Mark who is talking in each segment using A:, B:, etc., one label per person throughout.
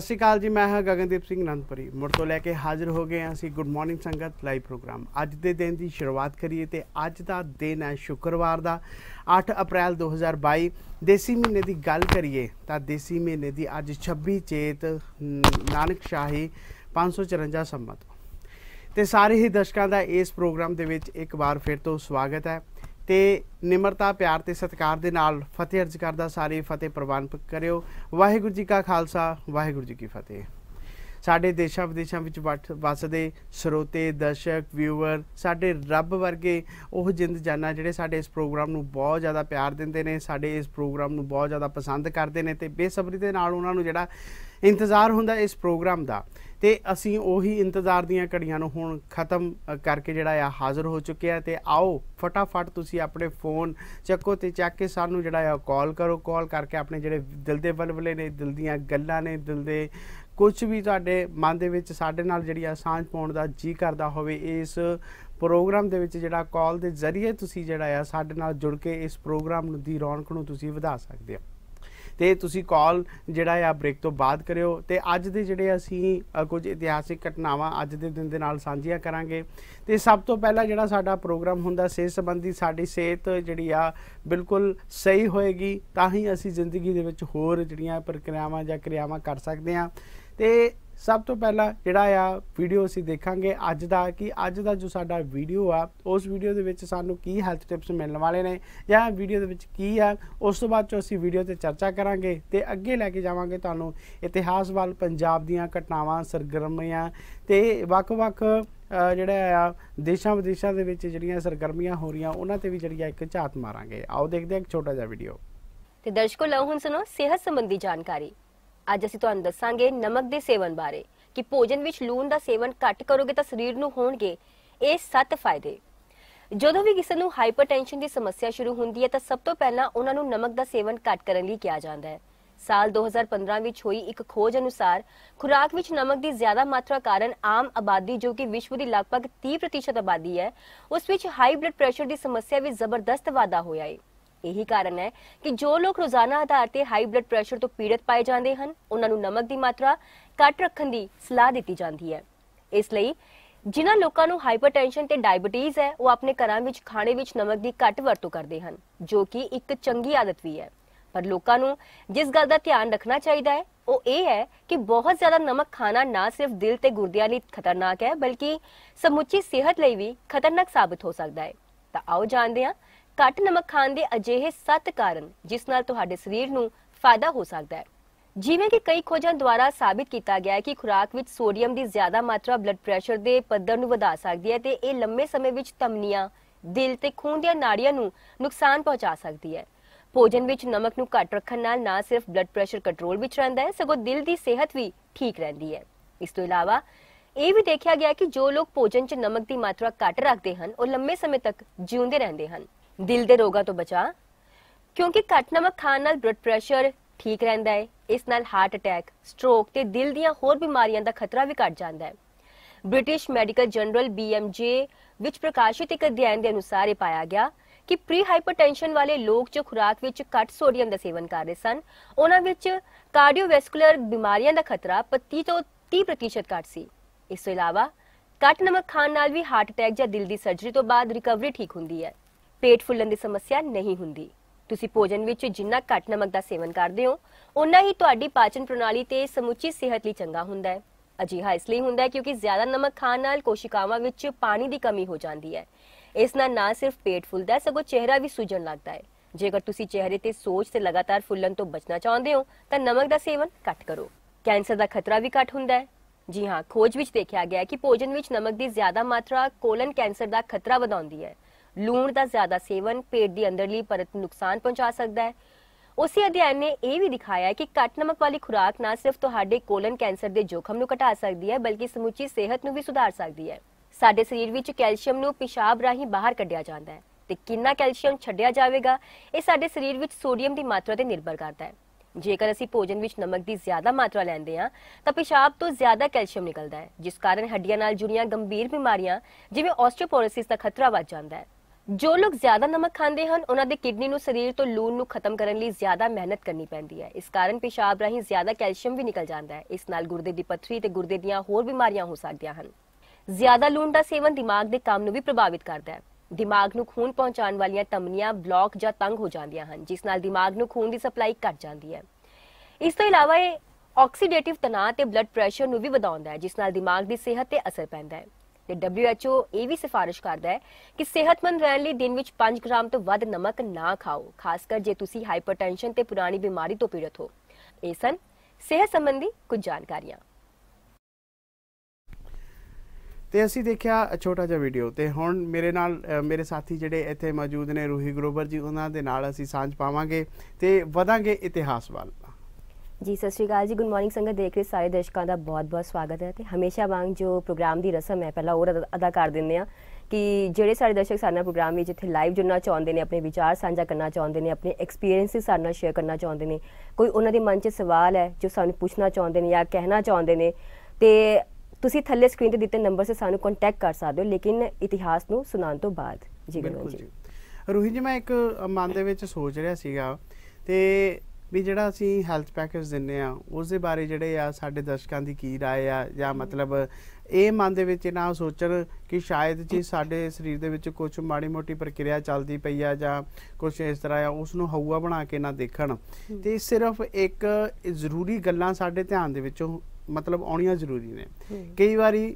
A: ਸਤਿ ਸ਼੍ਰੀ ਅਕਾਲ ਜੀ ਮੈਂ ਹਾਂ ਗਗਨਦੀਪ ਸਿੰਘ ਨੰਦਪੁਰੀ ਮੁੜ ਤੋਂ ਲੈ ਕੇ ਹਾਜ਼ਰ ਹੋ ਗਏ ਹਾਂ ਅਸੀਂ ਗੁੱਡ ਮਾਰਨਿੰਗ ਸੰਗਤ ਲਾਈਵ ਪ੍ਰੋਗਰਾਮ ਅੱਜ ਦੇ ਦਿਨ ਦੀ ਸ਼ੁਰੂਆਤ ਕਰੀਏ ਤੇ ਅੱਜ ਦਾ ਦਿਨ ਹੈ ਸ਼ੁੱਕਰਵਾਰ ਦਾ 8 ਅਪ੍ਰੈਲ 2022 ਦੇਸੀ ਮਹੀਨੇ ਦੀ ਗੱਲ ਕਰੀਏ ਤਾਂ ਦੇਸੀ ਮਹੀਨੇ ਦੀ ਅੱਜ 26 ਚੇਤ ਨਾਨਕ ਸ਼ਾਹੀ 554 ਸੰਮਤ ਤੇ ਸਾਰੇ ਹੀ ਦਰਸ਼ਕਾਂ ਦਾ ਇਸ ਪ੍ਰੋਗਰਾਮ ਦੇ ਵਿੱਚ ਇੱਕ ਵਾਰ ਫਿਰ ਤੋਂ ਸਵਾਗਤ ਹੈ ਤੇ ਨਿਮਰਤਾ ਪਿਆਰ ਤੇ ਸਤਿਕਾਰ ਦੇ ਨਾਲ ਫਤਿਹ ਅਰਜ ਕਰਦਾ ਸਾਰੇ ਫਤਿਹ ਪ੍ਰਵਾਨ ਕਰਿਓ ਵਾਹਿਗੁਰੂ ਜੀ ਕਾ ਖਾਲਸਾ ਵਾਹਿਗੁਰੂ ਜੀ ਕੀ ਫਤਿਹ ਸਾਡੇ ਦੇਸ਼ਾਂ ਵਿਦੇਸ਼ਾਂ ਵਿੱਚ ਵਸਦੇ ਸਰੋਤੇ ਦਰਸ਼ਕ ਵਿਊਅਰ ਸਾਡੇ ਰੱਬ ਵਰਗੇ ਉਹ ਜਿੰਦ ਜਾਨਾਂ ਜਿਹੜੇ ਸਾਡੇ ਇਸ ਪ੍ਰੋਗਰਾਮ ਨੂੰ ਬਹੁਤ ਜ਼ਿਆਦਾ ਪਿਆਰ ਦਿੰਦੇ ਨੇ ਸਾਡੇ ਇਸ ਪ੍ਰੋਗਰਾਮ ਨੂੰ ਬਹੁਤ ਜ਼ਿਆਦਾ ਪਸੰਦ ਕਰਦੇ ਨੇ ਤੇ ਬੇਸਬਰੀ ਦੇ ਨਾਲ ਉਹਨਾਂ ਨੂੰ ਜਿਹੜਾ ਇੰਤਜ਼ਾਰ ਹੁੰਦਾ ਇਸ ਪ੍ਰੋਗਰਾਮ ਦਾ ਤੇ ਅਸੀਂ ਉਹੀ ਇੰਤਜ਼ਾਰ ਦੀਆਂ ਘੜੀਆਂ ਨੂੰ ਹੁਣ ਖਤਮ ਕਰਕੇ ਜਿਹੜਾ ਆ ਹਾਜ਼ਰ ਹੋ ਚੁੱਕਿਆ ਤੇ ਆਓ ਫਟਾਫਟ ਤੁਸੀਂ ਆਪਣੇ ਫੋਨ ਚੱਕੋ ਤੇ ਚੱਕ ਕੇ ਸਾਨੂੰ ਜਿਹੜਾ ਆ ਕਾਲ ਕਰੋ ਕਾਲ ਕਰਕੇ ਆਪਣੇ ਜਿਹੜੇ ਦਿਲ ਦੇ ਬਲਬਲੇ ਨੇ ਦਿਲ ਦੀਆਂ ਗੱਲਾਂ ਨੇ ਦਿਲ ਦੇ ਕੁਝ ਵੀ ਤੁਹਾਡੇ ਮਨ ਦੇ ਵਿੱਚ ਸਾਡੇ ਨਾਲ ਜਿਹੜੀ ਆ ਸਾਂਝ ਪਾਉਣ ਦਾ ਜੀ ਕਰਦਾ ਹੋਵੇ ਇਸ ਪ੍ਰੋਗਰਾਮ ਦੇ ਵਿੱਚ ਜਿਹੜਾ ਕਾਲ ਦੇ ਜ਼ਰੀਏ ਤੁਸੀਂ ਜਿਹੜਾ ਆ ਸਾਡੇ ਨਾਲ ਜੁੜ ਕੇ ਇਸ ਪ੍ਰੋਗਰਾਮ ਨੂੰ ਦੀ ਰੌਣਕ ਨੂੰ ਤੁਸੀਂ ਵਧਾ ਸਕਦੇ ਹੋ ਤੇ ਤੁਸੀਂ ਕਾਲ ਜਿਹੜਾ ਆ ਬ੍ਰੇਕ ਤੋਂ ਬਾਅਦ ਕਰਿਓ ਤੇ ਅੱਜ ਦੇ ਜਿਹੜੇ ਅਸੀਂ ਕੁਝ ਇਤਿਹਾਸਿਕ ਘਟਨਾਵਾਂ ਅੱਜ ਦੇ ਦਿਨ ਦੇ ਨਾਲ ਸਾਂਝੀਆਂ ਕਰਾਂਗੇ ਤੇ ਸਭ ਤੋਂ ਪਹਿਲਾਂ ਜਿਹੜਾ ਸਾਡਾ ਪ੍ਰੋਗਰਾਮ ਹੁੰਦਾ ਸਿਹਤ ਸੰਬੰਧੀ ਸਾਡੀ ਸਿਹਤ ਜਿਹੜੀ ਆ ਬਿਲਕੁਲ ਸਹੀ ਹੋਏਗੀ ਤਾਂ ਹੀ ਅਸੀਂ ਜ਼ਿੰਦਗੀ ਦੇ ਵਿੱਚ ਹੋਰ ਜਿਹੜੀਆਂ ਪ੍ਰਕਿਰਿਆਵਾਂ ਜਾਂ ਕਿਰਿਆਵਾਂ ਕਰ ਸਕਦੇ ਆ ਤੇ ਸਭ ਤੋਂ ਪਹਿਲਾਂ ਜਿਹੜਾ ਆ ਵੀਡੀਓ ਅਸੀਂ ਦੇਖਾਂਗੇ ਅੱਜ ਦਾ ਕਿ ਅੱਜ ਦਾ ਜੋ ਸਾਡਾ ਵੀਡੀਓ ਆ ਉਸ ਵੀਡੀਓ ਦੇ ਵਿੱਚ ਸਾਨੂੰ ਕੀ ਹੈਲਥ ਟਿਪਸ ਮਿਲਣ ਵਾਲੇ ਨੇ ਜਾਂ ਵੀਡੀਓ ਦੇ ਵਿੱਚ ਕੀ ਆ ਉਸ ਤੋਂ ਬਾਅਦ ਚੋਂ ਅਸੀਂ ਵੀਡੀਓ ਤੇ ਚਰਚਾ ਕਰਾਂਗੇ ਤੇ ਅੱਗੇ ਲੈ ਕੇ ਜਾਵਾਂਗੇ ਤੁਹਾਨੂੰ ਇਤਿਹਾਸ ਵੱਲ ਪੰਜਾਬ ਦੀਆਂ ਘਟਨਾਵਾਂ ਸਰਗਰਮੀਆਂ ਤੇ ਵੱਖ-ਵੱਖ ਜਿਹੜਾ ਆ ਦੇਸ਼ਾਂ ਵਿਦੇਸ਼ਾਂ ਦੇ ਵਿੱਚ ਜਿਹੜੀਆਂ ਸਰਗਰਮੀਆਂ ਹੋ ਰਹੀਆਂ ਉਹਨਾਂ ਤੇ ਵੀ ਜਿਹੜੀ ਆ ਇੱਕ ਝਾਤ ਮਾਰਾਂਗੇ ਆਓ ਦੇਖਦੇ ਹਾਂ ਇੱਕ ਛੋਟਾ ਜਿਹਾ ਵੀਡੀਓ
B: ਤੇ ਦਰਸ਼ਕੋ ਲਓ ਹੁਣ ਸੁਣੋ ਸਿਹਤ ਸੰਬੰਧੀ ਜਾਣਕਾਰੀ ਅੱਜ ਅਸੀਂ ਤੁਹਾਨੂੰ ਦੱਸਾਂਗੇ ਨਮਕ ਦੇ ਸੇਵਨ ਬਾਰੇ ਕਿ ਭੋਜਨ ਵਿੱਚ ਲੂਣ ਦਾ ਸੇਵਨ ਘੱਟ ਕਰੋਗੇ ਤਾਂ ਸਰੀਰ ਨੂੰ ਹੋਣਗੇ ਇਹ 7 ਫਾਇਦੇ ਜਦੋਂ ਵੀ ਕਿਸੇ ਨੂੰ ਹਾਈਪਰਟੈਂਸ਼ਨ ਦੀ ਸਮੱਸਿਆ ਸ਼ੁਰੂ ਹੁੰਦੀ ਹੈ ਤਾਂ ਸਭ ਤੋਂ ਪਹਿਲਾਂ ਉਹਨਾਂ ਨੂੰ ਨਮਕ ਦਾ ਸੇਵਨ ਘੱਟ ਕਰਨ ਲਈ ਕਿਹਾ ਜਾਂਦਾ ਹੈ ਸਾਲ 2015 ਵਿੱਚ ਹੋਈ ਇੱਕ ਖੋਜ ਅਨੁਸਾਰ ਖੁਰਾਕ ਵਿੱਚ ਨਮਕ ਦੀ ਜ਼ਿਆਦਾ ਮਾਤਰਾ ਕਾਰਨ ਆਮ ਆਬਾਦੀ ਜੋ ਕਿ ਵਿਸ਼ਵ ਦੀ ਲਗਭਗ 30% ਆਬਾਦੀ ਹੈ ਉਸ ਵਿੱਚ ਹਾਈ ਬਲੱਡ ਪ੍ਰੈਸ਼ਰ ਦੀ ਸਮੱਸਿਆ ਵੀ ਜ਼ਬਰਦਸਤ ਵਾਧਾ ਹੋਇਆ ਹੈ ਇਹੀ ਕਾਰਨ ਹੈ ਕਿ ਜੋ ਲੋਕ ਰੋਜ਼ਾਨਾ ਆਧਾਰ ਤੇ ਹਾਈ ਬਲੱਡ ਪ੍ਰੈਸ਼ਰ ਤੋਂ ਪੀੜਤ ਪਾਏ ਜਾਂਦੇ ਹਨ ਉਹਨਾਂ ਨੂੰ ਨਮਕ ਦੀ ਮਾਤਰਾ ਘੱਟ ਰੱਖਣ ਦੀ ਸਲਾਹ ਦਿੱਤੀ ਜਾਂਦੀ ਹੈ ਇਸ ਲਈ ਜਿਨ੍ਹਾਂ ਲੋਕਾਂ ਨੂੰ ਹਾਈਪਰਟੈਂਸ਼ਨ ਤੇ ਡਾਇਬੀਟੀਜ਼ ਹੈ ਉਹ ਆਪਣੇ ਘਰਾਂ ਵਿੱਚ ਖਾਣੇ ਵਿੱਚ ਨਮਕ ਦੀ ਘੱਟ ਵਰਤੋਂ ਕਰਦੇ ਹਨ ਜੋ ਕਿ ਇੱਕ ਚੰਗੀ ਆਦਤ ਵੀ ਹੈ ਪਰ ਲੋਕਾਂ ਨੂੰ ਜਿਸ ਗੱਲ ਦਾ ਧਿਆਨ ਰੱਖਣਾ ਚਾਹੀਦਾ ਹੈ ਉਹ ਇਹ ਹੈ ਕਿ ਬਹੁਤ ਜ਼ਿਆਦਾ ਨਮਕ ਖਾਣਾ ਨਾ ਸਿਰਫ ਦਿਲ ਤੇ ਗੁਰਦਿਆਂ ਲਈ ਖਤਰਨਾਕ ਹੈ ਬਲਕਿ ਸਮੁੱਚੀ ਸਿਹਤ ਲਈ ਵੀ ਖਤਰਨਾਕ ਸਾਬਤ ਹੋ ਸਕਦਾ ਹੈ ਤਾਂ ਆਓ ਜਾਣਦੇ ਹਾਂ ਘੱਟ ਨਮਕ ਖਾਣ ਦੇ ਅਜਿਹੇ ਸੱਤ ਕਾਰਨ ਜਿਸ ਨਾਲ ਤੁਹਾਡੇ ਸਰੀਰ ਨੂੰ ਫਾਇਦਾ ਹੋ ਸਕਦਾ ਹੈ ਜਿਵੇਂ ਕਿ ਕਈ ਖੋਜਾਂ ਦੁਆਰਾ ਸਾਬਿਤ ਕੀਤਾ ਗਿਆ ਹੈ ਕਿ ਖੁਰਾਕ ਵਿੱਚ ਸੋਡੀਅਮ ਦੀ ਜ਼ਿਆਦਾ ਮਾਤਰਾ ਬਲੱਡ ਪ੍ਰੈਸ਼ਰ ਦੇ ਪੱਧਰ ਨੂੰ ਵਧਾ ਸਕਦੀ ਹੈ ਤੇ ਇਹ ਲੰਮੇ ਸਮੇਂ ਵਿੱਚ ਤਮਨੀਆਂ ਦਿਲ ਤੇ ਖੂਨ ਦੀਆਂ ਨਾੜੀਆਂ ਨੂੰ ਨੁਕਸਾਨ ਪਹੁੰਚਾ ਸਕਦੀ ਹੈ ਭੋਜਨ ਵਿੱਚ ਨਮਕ ਨੂੰ ਘੱਟ ਰੱਖਣ ਨਾਲ ਨਾ ਸਿਰਫ ਬਲੱਡ ਪ੍ਰੈਸ਼ਰ ਕੰਟਰੋਲ ਵਿੱਚ ਰਹਿੰਦਾ ਹੈ ਸਗੋਂ ਦਿਲ ਦੀ ਸਿਹਤ ਵੀ ਠੀਕ ਰਹਿੰਦੀ ਹੈ ਇਸ ਤੋਂ ਇਲਾਵਾ ਇਹ ਵੀ ਦੇਖਿਆ ਗਿਆ ਕਿ ਜੋ ਲੋਕ ਭੋਜਨ 'ਚ ਨਮਕ ਦੀ ਮਾਤਰਾ ਘੱਟ ਰੱਖਦੇ ਹਨ ਉਹ ਲੰਮੇ ਸਮੇਂ ਤੱਕ ਜਿਉਂਦੇ ਰਹਿੰਦੇ ਹਨ ਦਿਲ ਦੇ ਰੋਗਾਂ ਤੋਂ ਬਚਾ ਕਿਉਂਕਿ ਘੱਟ ਨਮਕ ਖਾਣ ਨਾਲ ਬਲੱਡ ਪ੍ਰੈਸ਼ਰ ਠੀਕ ਰਹਿੰਦਾ ਹੈ ਇਸ ਨਾਲ ਹਾਰਟ ਅਟੈਕ ਸਟ੍ਰੋਕ ਤੇ ਦਿਲ ਦੀਆਂ ਹੋਰ ਬਿਮਾਰੀਆਂ ਦਾ ਖਤਰਾ ਵੀ ਘਟ ਜਾਂਦਾ ਹੈ ਬ੍ਰਿਟਿਸ਼ ਮੈਡੀਕਲ ਜਨਰਲ BMJ ਵਿੱਚ ਪ੍ਰਕਾਸ਼ਿਤ ਇੱਕ ਅਧਿਐਨ ਦੇ ਅਨੁਸਾਰ ਇਹ ਪਾਇਆ ਗਿਆ ਕਿ ਪ੍ਰੀ ਹਾਈਪਰਟੈਂਸ਼ਨ ਵਾਲੇ ਲੋਕ ਜੋ ਖੁਰਾਕ ਵਿੱਚ ਘੱਟ ਸੋਡੀਅਮ ਦਾ ਸੇਵਨ ਕਰ ਰਹੇ ਸਨ ਉਹਨਾਂ ਵਿੱਚ ਕਾਰਡੀਓਵੈਸਕੂਲਰ ਬਿਮਾਰੀਆਂ ਦਾ ਖਤਰਾ 35 ਤੋਂ 30% ਘਟ ਸੀ ਇਸ ਤੋਂ ਇਲਾਵਾ ਘੱਟ ਨਮਕ ਖਾਣ ਨਾਲ ਵੀ ਹਾਰਟ ਅਟੈਕ ਜਾਂ ਦਿਲ ਦੀ ਸਰਜਰੀ ਤੋਂ ਬਾਅਦ ਰਿਕਵਰੀ ਠੀਕ ਹੁੰਦੀ ਹੈ ਪੇਟ ਫੁੱਲਣ ਦੀ ਸਮੱਸਿਆ ਨਹੀਂ ਹੁੰਦੀ ਤੁਸੀਂ ਭੋਜਨ ਵਿੱਚ ਜਿੰਨਾ ਘੱਟ ਨਮਕ ਦਾ ਸੇਵਨ ਕਰਦੇ ਹੋ ਉਨਾ ਹੀ ਤੁਹਾਡੀ ਪਾਚਨ ਪ੍ਰਣਾਲੀ ਤੇ ਸਮੁੱਚੀ ਸਿਹਤ ਲਈ ਚੰਗਾ ਹੁੰਦਾ ਹੈ ਅਜਿਹਾ ਇਸ ਲਈ ਹੁੰਦਾ ਹੈ ਕਿਉਂਕਿ ਜ਼ਿਆਦਾ ਨਮਕ ਖਾਣ ਨਾਲ ਕੋਸ਼ਿਕਾਵਾਂ ਵਿੱਚ ਪਾਣੀ ਦੀ ਕਮੀ ਹੋ ਜਾਂਦੀ ਹੈ ਇਸ ਨਾਲ ਨਾ ਸਿਰਫ ਪੇਟ ਫੁੱਲਦਾ ਹੈ ਸਗੋਂ ਚਿਹਰਾ ਵੀ ਸੁਜਣ ਲੱਗਦਾ ਹੈ ਜੇਕਰ ਤੁਸੀਂ ਚਿਹਰੇ ਤੇ ਸੋਜ ਤੇ ਲਗਾਤਾਰ ਫੁੱਲਣ ਤੋਂ ਬਚਣਾ ਚਾਹੁੰਦੇ ਹੋ ਤਾਂ ਨਮਕ ਦਾ ਸੇਵਨ ਘੱਟ ਕਰੋ ਕੈਂਸਰ ਦਾ ਖਤਰਾ ਵੀ ਘੱਟ ਹੁੰਦਾ ਹੈ ਜੀ ਹਾਂ ਖੋਜ ਵਿੱਚ ਦੇਖਿਆ ਗਿਆ ਹੈ ਕਿ ਭੋਜਨ ਵਿੱਚ ਨਮਕ ਦੀ ਜ਼ਿਆਦਾ ਮਾਤਰਾ ਕੋਲਨ ਕੈਂਸਰ ਦਾ ਖਤਰਾ ਵਧਾਉਂਦੀ ਹੈ ਲੂਣ ਦਾ ਜ਼ਿਆਦਾ ਸੇਵਨ ਪੇਟ ਦੀ ਅੰਦਰਲੀ ਪਰਤ ਨੂੰ ਨੁਕਸਾਨ ਪਹੁੰਚਾ ਸਕਦਾ ਹੈ ਉਸੇ ਅਧਿਐਨ ਨੇ ਇਹ ਵੀ ਦਿਖਾਇਆ ਹੈ ਕਿ ਘੱਟ ਨਮਕ ਵਾਲੀ ਖੁਰਾਕ ਨਾ ਸਿਰਫ ਤੁਹਾਡੇ ਕੋਲਨ ਕੈਂਸਰ ਦੇ ਜੋਖਮ ਨੂੰ ਘਟਾ ਸਕਦੀ ਹੈ ਬਲਕਿ ਸਮੁੱਚੀ ਸਿਹਤ ਨੂੰ ਵੀ ਸੁਧਾਰ ਸਕਦੀ ਹੈ ਸਾਡੇ ਸਰੀਰ ਵਿੱਚ ਕੈਲਸ਼ੀਅਮ ਨੂੰ ਪਿਸ਼ਾਬ ਰਾਹੀਂ ਬਾਹਰ ਕੱਢਿਆ ਜਾਂਦਾ ਹੈ ਤੇ ਕਿੰਨਾ ਕੈਲਸ਼ੀਅਮ ਛੱਡਿਆ ਜਾਵੇਗਾ ਇਹ ਸਾਡੇ ਸਰੀਰ ਵਿੱਚ ਸੋਡੀਅਮ ਦੀ ਮਾਤਰਾ ਤੇ ਨਿਰਭਰ ਕਰਦਾ ਹੈ ਜੇਕਰ ਅਸੀਂ ਭੋਜਨ ਵਿੱਚ ਨਮਕ ਦੀ ਜ਼ਿਆਦਾ ਮਾਤਰਾ ਲੈਂਦੇ ਹਾਂ ਤਾਂ ਪਿਸ਼ਾਬ ਤੋਂ ਜ਼ਿਆਦਾ ਕੈਲਸ਼ੀਅਮ ਨਿਕਲਦਾ ਹੈ ਜਿਸ ਕਾਰਨ ਹੱਡੀਆਂ ਨਾਲ ਜੁੜੀਆਂ ਗੰਭੀਰ ਬਿਮਾਰੀਆਂ ਜਿਵੇਂ ਆਸਟੀਓਪੋਰੋਸਿਸ ਦਾ ਖਤਰਾ ਵੱਧ ਜਾਂਦਾ ਹੈ ਜੋ ਲੋਕ ਜ਼ਿਆਦਾ ਨਮਕ ਖਾਂਦੇ ਹਨ ਉਹਨਾਂ ਦੇ ਕਿਡਨੀ ਨੂੰ ਸਰੀਰ ਤੋਂ ਲੂਣ ਨੂੰ ਖਤਮ ਕਰਨ ਲਈ ਜ਼ਿਆਦਾ ਮਿਹਨਤ ਕਰਨੀ ਪੈਂਦੀ ਹੈ ਇਸ ਕਾਰਨ ਪਿਸ਼ਾਬ ਰਾਹੀਂ ਜ਼ਿਆਦਾ ਕੈਲਸ਼ੀਅਮ ਵੀ ਨਿਕਲ ਜਾਂਦਾ ਹੈ ਇਸ ਨਾਲ ਗੁਰਦੇ ਦੀ ਪੱਥਰੀ ਤੇ ਗੁਰਦੇ ਦੀਆਂ ਹੋਰ ਬਿਮਾਰੀਆਂ ਹੋ ਸਕਦੀਆਂ ਹਨ ਜ਼ਿਆਦਾ ਲੂਣ ਦਾ ਸੇਵਨ ਦਿਮਾਗ ਦੇ ਕੰਮ ਨੂੰ ਵੀ ਪ੍ਰਭਾਵਿਤ ਕਰਦਾ ਹੈ ਦਿਮਾਗ ਨੂੰ ਖੂਨ ਪਹੁੰਚਾਉਣ ਵਾਲੀਆਂ ਤਮਨੀਆਂ ਬਲੌਕ ਜਾਂ ਤੰਗ ਹੋ ਜਾਂਦੀਆਂ ਹਨ ਜਿਸ ਨਾਲ ਦਿਮਾਗ ਨੂੰ ਖੂਨ ਦੀ ਸਪਲਾਈ ਘਟ ਜਾਂਦੀ ਹੈ ਇਸ ਤੋਂ ਇਲਾਵਾ ਇਹ ਆਕਸੀਡੇਟਿਵ ਤਣਾਅ ਤੇ ਬਲੱਡ ਪ੍ਰੈਸ਼ਰ ਨੂੰ ਵੀ ਵਧਾਉਂਦਾ ਹੈ ਜਿਸ ਨਾਲ ਦਿਮਾਗ ਦੀ ਸਿਹਤ ਤੇ ਅਸਰ ਪੈਂਦਾ ਹੈ ਤੇ WHO ਇਹ ਵੀ ਸਿਫਾਰਿਸ਼ ਕਰਦਾ ਹੈ ਕਿ ਸਿਹਤਮੰਦ ਰਹਿਣ ਲਈ ਦਿਨ ਵਿੱਚ 5 ਗ੍ਰਾਮ ਤੋਂ ਵੱਧ ਨਮਕ ਨਾ ਖਾਓ ਖਾਸ ਕਰ ਜੇ ਤੁਸੀਂ ਹਾਈਪਰਟੈਂਸ਼ਨ ਤੇ ਪੁਰਾਣੀ ਬਿਮਾਰੀ ਤੋਂ ਪੀੜਤ ਹੋ ਇਹ ਸਨ ਸਿਹਤ ਸੰਬੰਧੀ ਕੁਝ ਜਾਣਕਾਰੀਆਂ
A: ਤੇ ਅਸੀਂ ਦੇਖਿਆ ਛੋਟਾ ਜਿਹਾ ਵੀਡੀਓ ਤੇ ਹੁਣ ਮੇਰੇ ਨਾਲ ਮੇਰੇ ਸਾਥੀ ਜਿਹੜੇ ਇੱਥੇ ਮੌਜੂਦ ਨੇ ਰੂਹੀ ਗਰੋਵਰ ਜੀ ਉਹਨਾਂ ਦੇ ਨਾਲ ਅਸੀਂ ਸਾਂਝ ਪਾਵਾਂਗੇ ਤੇ ਵਧਾਂਗੇ ਇਤਿਹਾਸ ਵੱਲ
B: ਜੀ ਸਤਿ ਸ਼੍ਰੀ ਅਕਾਲ ਜੀ ਗੁੱਡ ਮਾਰਨਿੰਗ ਸੰਗਤ ਦੇਖ ਰਹੇ ਸਾਰੇ ਦਰਸ਼ਕਾਂ ਦਾ ਬਹੁਤ-ਬਹੁਤ ਸਵਾਗਤ ਹੈ ਤੇ ਹਮੇਸ਼ਾ ਵਾਂਗ ਜੋ ਪ੍ਰੋਗਰਾਮ ਦੀ ਰਸਮ ਹੈ ਪਹਿਲਾਂ ਉਹ ਅਦਾ ਕਰ ਦਿੰਦੇ ਆ ਕਿ ਜਿਹੜੇ ਸਾਡੇ ਦਰਸ਼ਕ ਸਾਡੇ ਨਾਲ ਪ੍ਰੋਗਰਾਮ ਵਿੱਚ ਇੱਥੇ ਲਾਈਵ ਜੁੜਨਾ ਚਾਹੁੰਦੇ ਨੇ ਆਪਣੇ ਵਿਚਾਰ ਸਾਂਝਾ ਕਰਨਾ ਚਾਹੁੰਦੇ ਨੇ ਆਪਣੇ ਐਕਸਪੀਰੀਅੰਸਿਸ ਸਾਡੇ ਨਾਲ ਸ਼ੇਅਰ ਕਰਨਾ ਚਾਹੁੰਦੇ ਨੇ ਕੋਈ ਉਹਨਾਂ ਦੇ ਮਨ 'ਚ ਸਵਾਲ ਹੈ ਜੋ ਸਾਨੂੰ ਪੁੱਛਣਾ ਚਾਹੁੰਦੇ ਨੇ ਜਾਂ ਕਹਿਣਾ ਚਾਹੁੰਦੇ ਨੇ ਤੇ ਤੁਸੀਂ ਥੱਲੇ ਸਕਰੀਨ ਤੇ ਦਿੱਤੇ ਨੰਬਰ 'ਤੇ ਸਾਨੂੰ ਕੰਟੈਕਟ ਕਰ ਸਕਦੇ ਹੋ ਲੇਕਿਨ ਇਤਿਹਾਸ ਨੂੰ ਸੁਣਾਉਣ ਤੋਂ ਬਾਅਦ ਜੀ ਬਿਲਕੁਲ ਜੀ ਰੋਹਿਤ ਜੀ ਮੈਂ ਇੱਕ ਮਨ ਦੇ
A: ਵਿੱਚ ਸੋਚ ਰਿਹਾ ਸੀਗਾ ਤੇ ਵੀ ਜਿਹੜਾ ਅਸੀਂ ਹੈਲਥ ਪੈਕੇਜ ਦਿੰਨੇ ਆ ਉਸ ਦੇ ਬਾਰੇ ਜਿਹੜੇ ਆ ਸਾਡੇ ਦਰਸ਼ਕਾਂ ਦੀ ਕੀ رائے ਆ ਜਾਂ ਮਤਲਬ ਇਹ ਮਨ ਦੇ ਵਿੱਚ ਇਹਨਾਂ ਸੋਚਣ ਕਿ ਸ਼ਾਇਦ ਜੀ ਸਾਡੇ ਸਰੀਰ ਦੇ ਵਿੱਚ ਕੁਝ ਮਾੜੀ ਮੋਟੀ ਪ੍ਰਕਿਰਿਆ ਚੱਲਦੀ ਪਈ ਆ ਜਾਂ ਕੁਝ ਇਸ ਤਰ੍ਹਾਂ ਆ ਉਸ ਨੂੰ ਹਊਆ ਬਣਾ ਕੇ ਨਾ ਦੇਖਣ ਤੇ ਸਿਰਫ ਇੱਕ ਜ਼ਰੂਰੀ ਗੱਲਾਂ ਸਾਡੇ ਧਿਆਨ ਦੇ ਵਿੱਚੋਂ ਮਤਲਬ ਆਉਣੀਆਂ ਜ਼ਰੂਰੀ ਨੇ ਕਈ ਵਾਰੀ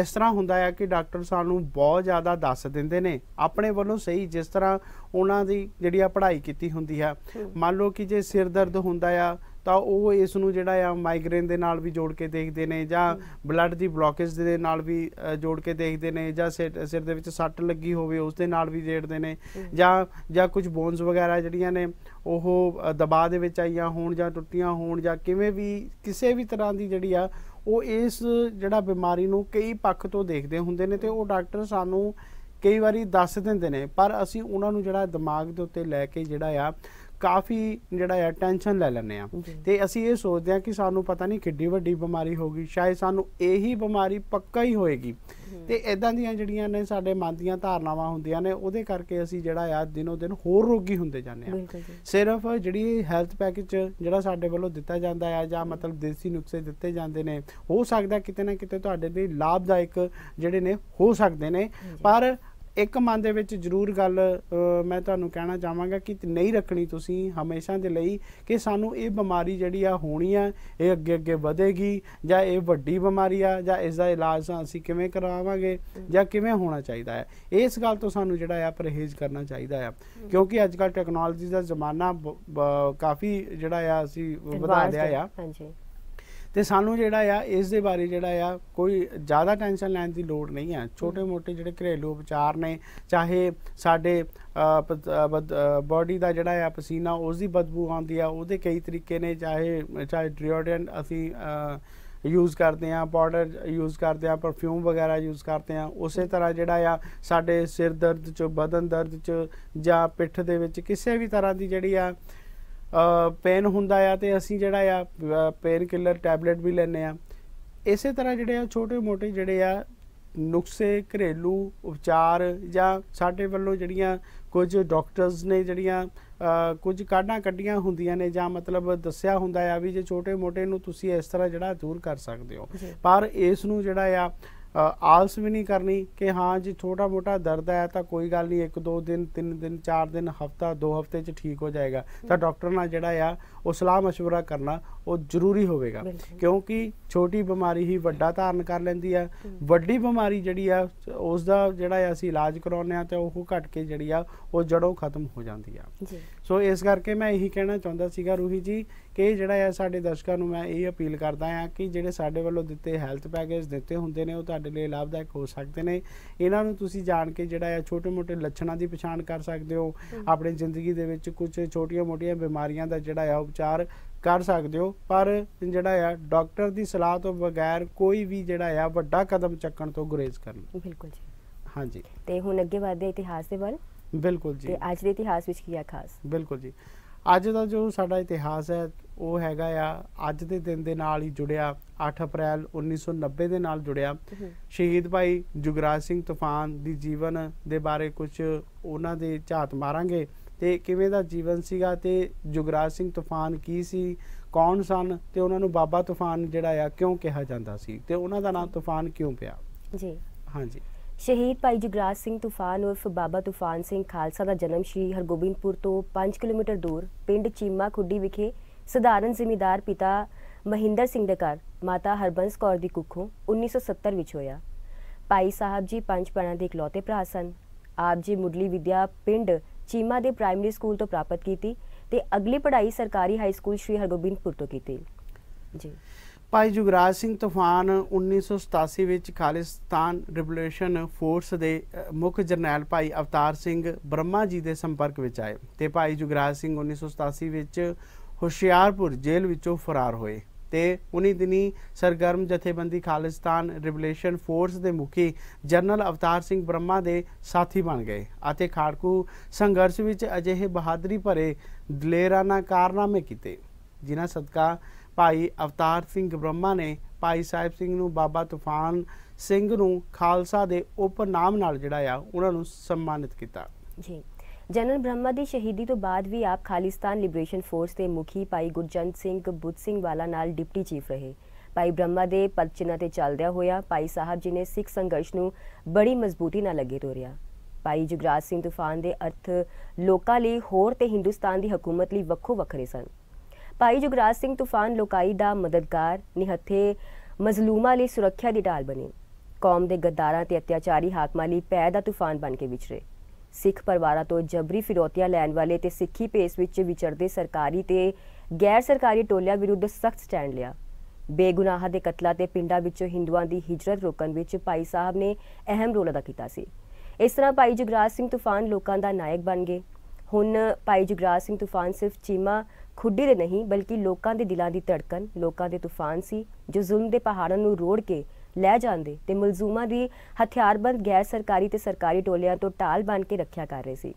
A: ਇਸ ਤਰ੍ਹਾਂ ਹੁੰਦਾ ਹੈ ਕਿ ਡਾਕਟਰ ਸਾਨੂੰ ਬਹੁਤ ਜ਼ਿਆਦਾ ਦੱਸ ਦਿੰਦੇ ਨੇ ਆਪਣੇ ਵੱਲੋਂ ਸਹੀ ਜਿਸ ਤਰ੍ਹਾਂ ਉਹਨਾਂ ਦੀ ਜਿਹੜੀ ਆ ਪੜ੍ਹਾਈ ਕੀਤੀ ਹੁੰਦੀ ਹੈ ਮੰਨ ਲਓ ਕਿ ਜੇ ਸਿਰ ਦਰਦ ਹੁੰਦਾ ਆ ਤਾਂ ਉਹ ਇਸ ਨੂੰ ਜਿਹੜਾ ਆ ਮਾਈਗ੍ਰੇਨ ਦੇ ਨਾਲ ਵੀ ਜੋੜ ਕੇ ਦੇਖਦੇ ਨੇ ਜਾਂ ਬਲੱਡ ਦੀ ਬਲੌਕੇਜ ਦੇ ਨਾਲ ਵੀ ਜੋੜ ਕੇ ਦੇਖਦੇ ਨੇ ਜਾਂ ਸਿਰ ਦੇ ਵਿੱਚ ਸੱਟ ਲੱਗੀ ਹੋਵੇ ਉਸ ਦੇ ਨਾਲ ਵੀ ਦੇਖਦੇ ਨੇ ਜਾਂ ਜਾਂ ਕੁਝ ਬੋਨਸ ਵਗੈਰਾ ਜਿਹੜੀਆਂ ਨੇ ਉਹ ਦਬਾਅ ਦੇ ਵਿੱਚ ਆਈਆਂ ਹੋਣ ਜਾਂ ਟੁੱਟੀਆਂ ਹੋਣ ਜਾਂ ਕਿਵੇਂ ਵੀ ਕਿਸੇ ਵੀ ਤਰ੍ਹਾਂ ਦੀ ਜਿਹੜੀ ਆ ਉਹ ਇਸ ਜਿਹੜਾ ਬਿਮਾਰੀ ਨੂੰ ਕਈ ਪੱਖ ਤੋਂ ਦੇਖਦੇ ਹੁੰਦੇ ਨੇ ਤੇ ਉਹ ਡਾਕਟਰ ਸਾਨੂੰ ਕਈ ਵਾਰੀ ਦੱਸ ਦਿੰਦੇ ਨੇ ਪਰ ਅਸੀਂ ਉਹਨਾਂ ਨੂੰ ਜਿਹੜਾ ਦਿਮਾਗ ਦੇ ਉੱਤੇ ਲੈ ਕੇ ਜਿਹੜਾ ਆ ਕਾਫੀ ਜਿਹੜਾ ਹੈ ਟੈਨਸ਼ਨ ਲੈ ਲੈਂਦੇ ਆ ਤੇ ਅਸੀਂ ਇਹ ਸੋਚਦੇ ਆ ਕਿ ਸਾਨੂੰ ਪਤਾ ਨਹੀਂ ਕਿੱਡੀ ਵੱਡੀ ਬਿਮਾਰੀ ਹੋਗੀ ਸ਼ਾਇਦ ਸਾਨੂੰ ਇਹੀ ਬਿਮਾਰੀ ਪੱਕਾ ਹੀ ਹੋਏਗੀ ਤੇ ਇਦਾਂ ਦੀਆਂ ਜਿਹੜੀਆਂ ਨੇ ਸਾਡੇ ਮਨ ਦੀਆਂ ਧਾਰਨਾਵਾਂ ਹੁੰਦੀਆਂ ਨੇ ਉਹਦੇ ਕਰਕੇ ਅਸੀਂ ਜਿਹੜਾ ਆ ਦਿਨੋ ਦਿਨ ਹੋਰ ਰੋਗੀ ਹੁੰਦੇ ਜਾਂਦੇ ਆ ਸਿਰਫ ਜਿਹੜੀ ਹੈਲਥ ਪੈਕੇਜ ਜਿਹੜਾ ਸਾਡੇ ਵੱਲੋਂ ਦਿੱਤਾ ਜਾਂਦਾ ਆ ਜਾਂ ਮਤਲਬ ਦੇਸੀ ਨੁਕਸੇ ਦਿੱਤੇ ਜਾਂਦੇ ਨੇ ਹੋ ਸਕਦਾ ਕਿਤੇ ਨਾ ਕਿਤੇ ਤੁਹਾਡੇ ਲਈ ਲਾਭਦਾਇਕ ਜਿਹੜੇ ਨੇ ਹੋ ਸਕਦੇ ਨੇ ਪਰ ਇੱਕ ਮਨ ਦੇ ਵਿੱਚ ਜ਼ਰੂਰ ਗੱਲ ਮੈਂ ਤੁਹਾਨੂੰ ਕਹਿਣਾ ਚਾਹਾਂਗਾ ਕਿ ਨਹੀਂ ਰੱਖਣੀ ਤੁਸੀਂ ਹਮੇਸ਼ਾ ਦੇ ਲਈ ਕਿ ਸਾਨੂੰ ਇਹ ਬਿਮਾਰੀ ਜਿਹੜੀ ਆ ਹੋਣੀ ਆ ਇਹ ਅੱਗੇ ਅੱਗੇ ਵਧੇਗੀ ਜਾਂ ਇਹ ਵੱਡੀ ਬਿਮਾਰੀ ਆ ਜਾਂ ਇਸ ਦਾ ਇਲਾਜ ਅਸੀਂ ਕਿਵੇਂ ਕਰਾਵਾਂਗੇ ਜਾਂ ਕਿਵੇਂ ਹੋਣਾ ਚਾਹੀਦਾ ਹੈ ਇਸ ਗੱਲ ਤੋਂ ਸਾਨੂੰ ਜਿਹੜਾ ਆ ਪਰਹੇਜ਼ ਕਰਨਾ ਚਾਹੀਦਾ ਆ ਕਿਉਂਕਿ ਅੱਜ ਕੱਲ ਟੈਕਨੋਲੋਜੀ ਦਾ ਜ਼ਮਾਨਾ ਕਾਫੀ ਜਿਹੜਾ ਆ ਅਸੀਂ ਵਧਾ ਲਿਆ ਆ ਹਾਂਜੀ ਤੇ ਸਾਨੂੰ ਜਿਹੜਾ ਆ ਇਸ ਦੇ ਬਾਰੇ ਜਿਹੜਾ ਆ ਕੋਈ ਜ਼ਿਆਦਾ ਟੈਨਸ਼ਨ ਲੈਣ ਦੀ ਲੋੜ ਨਹੀਂ ਆ ਛੋਟੇ-ਮੋਟੇ ਜਿਹੜੇ ਘਰੇਲੂ ਉਪਚਾਰ ਨੇ ਚਾਹੇ ਸਾਡੇ ਬਾਡੀ ਦਾ ਜਿਹੜਾ ਆ ਪਸੀਨਾ ਉਸ ਦੀ ਬਦਬੂ ਆਉਂਦੀ ਆ ਉਹਦੇ ਕਈ ਤਰੀਕੇ ਨੇ ਚਾਹੇ ਚਾਹੇ ਡਿਓਡਰੈਂਟ ਅਸੀਂ ਯੂਜ਼ ਕਰਦੇ ਆ ਪਾਊਡਰ ਯੂਜ਼ ਕਰਦੇ ਆ ਪਰਫਿਊਮ ਵਗੈਰਾ ਯੂਜ਼ ਕਰਦੇ ਆ ਉਸੇ ਤਰ੍ਹਾਂ ਜਿਹੜਾ ਆ ਸਾਡੇ ਸਿਰ ਦਰਦ ਚ ਬਦਨ ਦਰਦ ਚ ਜਾਂ ਪਿੱਠ ਦੇ ਵਿੱਚ ਕਿਸੇ ਵੀ ਤਰ੍ਹਾਂ ਦੀ ਜਿਹੜੀ ਆ ਪੇਨ ਹੁੰਦਾ ਆ ਤੇ ਅਸੀਂ ਜਿਹੜਾ ਆ ਪੇਨ ਕਿਲਰ ਟੈਬਲੇਟ ਵੀ ਲੈਨੇ ਆ ਇਸੇ ਤਰ੍ਹਾਂ ਜਿਹੜੇ ਆ ਛੋਟੇ-ਮੋਟੇ ਜਿਹੜੇ ਆ ਨੁਕਸੇ ਘਰੇਲੂ ਉਪਚਾਰ ਜਾਂ ਸਾਡੇ ਵੱਲੋਂ ਜਿਹੜੀਆਂ ਕੁਝ ਡਾਕਟਰਸ ਨੇ ਜਿਹੜੀਆਂ ਕੁਝ ਕਾਢਾਂ ਕੱਢੀਆਂ ਹੁੰਦੀਆਂ ਨੇ ਜਾਂ ਮਤਲਬ ਦੱਸਿਆ ਹੁੰਦਾ ਆ ਵੀ ਜੇ ਛੋਟੇ-ਮੋਟੇ ਨੂੰ ਤੁਸੀਂ ਇਸ ਤਰ੍ਹਾਂ ਜਿਹੜਾ ਦੂਰ ਕਰ ਸਕਦੇ ਹੋ ਪਰ ਇਸ ਨੂੰ ਜਿਹੜਾ ਆ ਆਲਸ ਵੀ ਨਹੀਂ ਕਰਨੀ ਕਿ ਹਾਂ ਜੀ ਛੋਟਾ ਮੋਟਾ ਦਰਦ ਆਇਆ ਤਾਂ ਕੋਈ ਗੱਲ ਨਹੀਂ ਇੱਕ ਦੋ ਦਿਨ ਤਿੰਨ ਦਿਨ ਚਾਰ ਦਿਨ ਹਫਤਾ ਦੋ ਹਫਤੇ ਚ ਠੀਕ ਹੋ ਜਾਏਗਾ ਤਾਂ ਡਾਕਟਰ ਨਾਲ ਜਿਹੜਾ ਆ ਉਹ ਸਲਾਹ مشورہ ਕਰਨਾ ਉਹ ਜ਼ਰੂਰੀ ਹੋਵੇਗਾ ਕਿਉਂਕਿ ਛੋਟੀ ਬਿਮਾਰੀ ਹੀ ਵੱਡਾ ਧਾਰਨ ਕਰ ਲੈਂਦੀ ਆ ਵੱਡੀ ਬਿਮਾਰੀ ਜਿਹੜੀ ਆ ਉਸ ਦਾ ਜਿਹੜਾ ਅਸੀਂ ਇਲਾਜ ਕਰਾਉਂਦੇ ਆ ਤੇ ਉਹ ਘਟ ਕੇ ਜਿਹੜੀ ਆ ਉਹ ਜੜੋਂ ਖਤਮ ਹੋ ਜਾਂਦੀ ਆ ਸੋ ਇਸ ਕਰਕੇ ਮੈਂ ਇਹੀ ਕਹਿਣਾ ਚਾਹੁੰਦਾ ਸੀਗਾ ਰੂਹੀ ਜੀ ਕਿ ਜਿਹੜਾ ਆ ਸਾਡੇ ਦਰਸ਼ਕਾਂ ਨੂੰ ਮੈਂ ਇਹ ਅਪੀਲ ਕਰਦਾ ਹਾਂ ਕਿ ਜਿਹੜੇ ਸਾਡੇ ਵੱਲੋਂ ਦਿੱਤੇ ਹੈਲਥ ਪੈਕੇਜ ਦਿੱਤੇ ਹੁੰਦੇ ਨੇ ਉਹ ਤੁਹਾਡੇ ਲਈ ਲਾਭਦਾਇਕ ਹੋ ਸਕਦੇ ਨੇ ਇਹਨਾਂ ਨੂੰ ਤੁਸੀਂ ਜਾਣ ਕੇ ਜਿਹੜਾ ਆ ਛੋਟੇ-ਮੋਟੇ ਲੱਛਣਾਂ ਦੀ ਪਛਾਣ ਕਰ ਸਕਦੇ ਹੋ ਆਪਣੀ ਜ਼ਿੰਦਗੀ ਦੇ ਵਿੱਚ ਕੁਝ ਛੋਟੀਆਂ-ਮੋਟੀਆਂ ਬਿਮਾਰੀਆਂ ਦਾ ਜਿਹੜਾ ਆ ਉਪਚਾਰ ਕਰ ਸਕਦੇ ਹੋ ਪਰ ਜਿਹੜਾ ਆ ਡਾਕਟਰ ਦੀ ਸਲਾਹ ਤੋਂ ਬਗੈਰ ਕੋਈ ਵੀ ਜਿਹੜਾ ਆ ਵੱਡਾ ਕਦਮ ਚੱਕਣ ਤੋਂ ਗੁਰੇਜ਼ ਕਰਨ ਬਿਲਕੁਲ ਜੀ ਹਾਂਜੀ
B: ਤੇ ਹੁਣ ਅੱਗੇ ਵਧਦੇ ਇਤਿਹਾਸ ਦੇ ਵੱਲ
A: ਬਿਲਕੁਲ ਜੀ ਤੇ ਅੱਜ
B: ਦੇ ਇਤਿਹਾਸ ਵਿੱਚ ਕੀ ਆ ਖਾਸ
A: ਬਿਲਕੁਲ ਜੀ ਅੱਜ ਦਾ ਜੋ ਸਾਡਾ ਇਤਿਹਾਸ ਹੈ ਉਹ ਹੈਗਾ ਆ ਅੱਜ ਦੇ ਦਿਨ ਦੇ ਨਾਲ ਹੀ ਜੁੜਿਆ 8 ਅਪ੍ਰੈਲ 1990 ਦੇ ਨਾਲ ਜੁੜਿਆ ਸ਼ਹੀਦ ਭਾਈ ਜੁਗਰਾਜ ਸਿੰਘ ਤੂਫਾਨ ਦੀ ਜੀਵਨ ਦੇ ਬਾਰੇ ਕੁਝ ਉਹਨਾਂ ਦੇ ਝਾਤ ਮਾਰਾਂਗੇ ਤੇ ਕਿਵੇਂ ਦਾ ਜੀਵਨ ਸੀਗਾ ਤੇ ਜੁਗਰਾਜ ਸਿੰਘ ਤੂਫਾਨ ਕੀ ਸੀ ਕੌਣ ਸਨ ਤੇ ਉਹਨਾਂ ਨੂੰ ਬਾਬਾ ਤੂਫਾਨ ਜਿਹੜਾ ਆ ਕਿਉਂ ਕਿਹਾ ਜਾਂਦਾ ਸੀ ਤੇ ਉਹਨਾਂ ਦਾ ਨਾਮ ਤੂਫਾਨ ਕਿਉਂ ਪਿਆ ਜੀ ਹਾਂਜੀ
B: ਸ਼ਹੀਦ ਭਾਈ ਜਗਰਾਜ ਸਿੰਘ ਤੂਫਾਨ ਉਰਫ ਬਾਬਾ ਤੂਫਾਨ ਸਿੰਘ ਖਾਲਸਾ ਦਾ ਜਨਮ ਸ਼੍ਰੀ ਹਰਗੋਬਿੰਦਪੁਰ ਤੋਂ 5 ਕਿਲੋਮੀਟਰ ਦੂਰ ਪਿੰਡ ਚੀਮਾ ਖੁੱਡੀ ਵਿਖੇ ਸਧਾਰਨ ਜ਼ਿਮੀਦਾਰ ਪਿਤਾ ਮਹਿੰਦਰ ਸਿੰਘ ਦੇ ਘਰ ਮਾਤਾ ਹਰਬੰਸ ਕੌਰ ਦੀ ਕੁੱਖੋਂ 1970 ਵਿੱਚ ਹੋਇਆ ਪਾਈ ਸਾਹਿਬ ਜੀ ਪੰਜ ਪੜਾਂ ਦੇ ਇਕਲੌਤੇ ਭਰਾ ਸਨ ਆਪ ਜੀ ਮੁੱਢਲੀ ਵਿਦਿਆ ਪਿੰਡ ਚੀਮਾ ਦੇ ਪ੍ਰਾਇਮਰੀ ਸਕੂਲ ਤੋਂ ਪ੍ਰਾਪਤ ਕੀਤੀ ਤੇ ਅਗਲੀ ਪੜ੍ਹਾਈ ਸਰਕਾਰੀ ਹਾਈ ਸਕੂਲ ਸ਼੍ਰੀ ਹਰਗੋਬਿੰਦਪੁਰ ਤੋਂ ਕੀਤੀ ਜੀ
A: ਪਾਈ ਜੁਗਰਾਜ ਸਿੰਘ ਤੂਫਾਨ 1987 ਵਿੱਚ ਖਾਲਿਸਤਾਨ ਰਿਵੋਲੂਸ਼ਨ ਫੋਰਸ ਦੇ ਮੁੱਖ ਜਰਨੈਲ ਭਾਈ ਅਵਤਾਰ ਸਿੰਘ ਬ੍ਰਹਮਾ ਜੀ ਦੇ ਸੰਪਰਕ ਵਿੱਚ ਆਏ ਤੇ ਪਾਈ ਜੁਗਰਾਜ ਸਿੰਘ 1987 ਵਿੱਚ ਹੁਸ਼ਿਆਰਪੁਰ ਜੇਲ੍ਹ ਵਿੱਚੋਂ ਫਰਾਰ ਹੋਏ ਤੇ ਉਨੀ ਦਿਨੀ ਸਰਗਰਮ ਜਥੇਬੰਦੀ ਖਾਲਿਸਤਾਨ ਰਿਵੋਲੂਸ਼ਨ ਫੋਰਸ ਦੇ ਮੁਖੀ ਜਨਰਲ ਅਵਤਾਰ ਸਿੰਘ ਬ੍ਰਹਮਾ ਦੇ ਸਾਥੀ ਬਣ ਗਏ ਅਤੇ ਖਾੜਕੂ ਸੰਘਰਸ਼ ਵਿੱਚ ਅਜਿਹੇ ਬਹਾਦਰੀ ਭਰੇ ਦਲੇਰਾਨਾ ਕਾਰਨਾਮੇ ਕੀਤੇ ਜਿਨ੍ਹਾਂ ਸਦਕਾ ਭਾਈ ਅਵਤਾਰ ਸਿੰਘ ਬ੍ਰਹਮਾ ਨੇ ਭਾਈ ਸਾਹਿਬ ਸਿੰਘ ਨੂੰ ਬਾਬਾ ਤੂਫਾਨ ਸਿੰਘ ਨੂੰ ਖਾਲਸਾ ਦੇ ਉਪਨਾਮ ਨਾਲ ਜਿਹੜਾ ਆ ਉਹਨਾਂ ਨੂੰ ਸਨਮਾਨਿਤ ਕੀਤਾ
B: ਜੀ ਜਨਰਲ ਬ੍ਰਹਮਾ ਦੀ ਸ਼ਹੀਦੀ ਤੋਂ ਬਾਅਦ ਵੀ ਆਪ ਖਾਲਿਸਤਾਨ ਲਿਬਰੇਸ਼ਨ ਫੋਰਸ ਦੇ ਮੁਖੀ ਪਾਈ ਗੁਰਜੰਤ ਸਿੰਘ ਬੁੱਧ ਸਿੰਘ ਵਾਲਾ ਨਾਲ ਡਿਪਟੀ ਚੀਫ ਰਹੇ ਪਾਈ ਬ੍ਰਹਮਾ ਦੇ ਪਦਚਿਨਾਂ ਤੇ ਚੱਲਦਿਆਂ ਹੋਇਆ ਪਾਈ ਸਾਹਿਬ ਜੀ ਨੇ ਸਿੱਖ ਸੰਘਰਸ਼ ਨੂੰ ਬੜੀ ਮਜ਼ਬੂਤੀ ਨਾਲ ਲੱਗੇ ਤੋਰਿਆ ਪਾਈ ਜੁਗਰਾਜ ਸਿੰਘ ਤੂਫਾਨ ਦੇ ਅਰਥ ਲੋਕਾਂ ਲਈ ਹੋਰ ਤੇ ਹਿੰਦੁਸਤਾਨ ਦੀ ਹਕੂਮਤ ਲਈ ਵੱਖੋ ਵੱਖਰੇ ਸਨ ਪਾਈ ਜੁਗਰਾਜ ਸਿੰਘ ਤੂਫਾਨ ਲੋਕਾਈ ਦਾ ਮਦਦਗਾਰ ਨਿਹੱਥੇ ਮਜ਼ਲੂਮਾਂ ਲਈ ਸੁਰੱਖਿਆ ਦੀ ਢਾਲ ਬਣੇ ਕੌਮ ਦੇ ਗੱਦਾਰਾਂ ਤੇ ਅਤਿਆਚਾਰੀ ਹਾਕਮਾਂ ਲਈ ਪੈ ਦਾ ਤੂਫਾਨ ਬਣ ਕੇ ਵਿਚਰੇ ਸਿੱਖ ਪਰਿਵਾਰਾਂ ਤੋਂ ਜਬਰੀ ਫਿਰੋਤੀਆਂ ਲੈਣ ਵਾਲੇ ਤੇ ਸਿੱਖੀ ਪੇਸ ਵਿੱਚ ਵਿਚਰਦੇ ਸਰਕਾਰੀ ਤੇ ਗੈਰ ਸਰਕਾਰੀ ਟੋਲਿਆਂ ਵਿਰੁੱਧ ਸਖਤ ਸਟੈਂਡ ਲਿਆ ਬੇਗੁਨਾਹਾਂ ਦੇ ਕਤਲਾਂ ਤੇ ਪਿੰਡਾਂ ਵਿੱਚੋਂ ਹਿੰਦੂਆਂ ਦੀ ਹਿਜਰਤ ਰੋਕਣ ਵਿੱਚ ਭਾਈ ਸਾਹਿਬ ਨੇ ਅਹਿਮ ਰੋਲ ਅਦਾ ਕੀਤਾ ਸੀ ਇਸ ਤਰ੍ਹਾਂ ਭਾਈ ਜਗਰਾਜ ਸਿੰਘ ਤੂਫਾਨ ਲੋਕਾਂ ਦਾ ਨਾਇਕ ਬਣ ਗਏ ਹੁਣ ਭਾਈ ਜਗਰਾਜ ਸਿੰਘ ਤੂਫਾਨ ਸਿਰਫ ਚੀਮਾ ਖੁੱਡੀ ਦੇ ਨਹੀਂ ਬਲਕਿ ਲੋਕਾਂ ਦੇ ਦਿਲਾਂ ਦੀ ਧੜਕਣ ਲੋਕਾਂ ਦੇ ਤੂਫਾਨ ਸੀ ਜੋ ਜ਼ੁਲਮ ਦੇ ਪਹਾੜਾਂ ਨੂੰ ਰੋੜ ਕੇ ਲੈ ਜਾਂਦੇ ਤੇ ਮਲਜ਼ੂਮਾਂ ਦੀ ਹਥਿਆਰਬੰਦ ਗੈਰ ਸਰਕਾਰੀ ਤੇ ਸਰਕਾਰੀ ਟੋਲਿਆਂ ਤੋਂ ਟਾਲ ਬਣ ਕੇ ਰੱਖਿਆ ਕਰ ਰਹੇ ਸੀ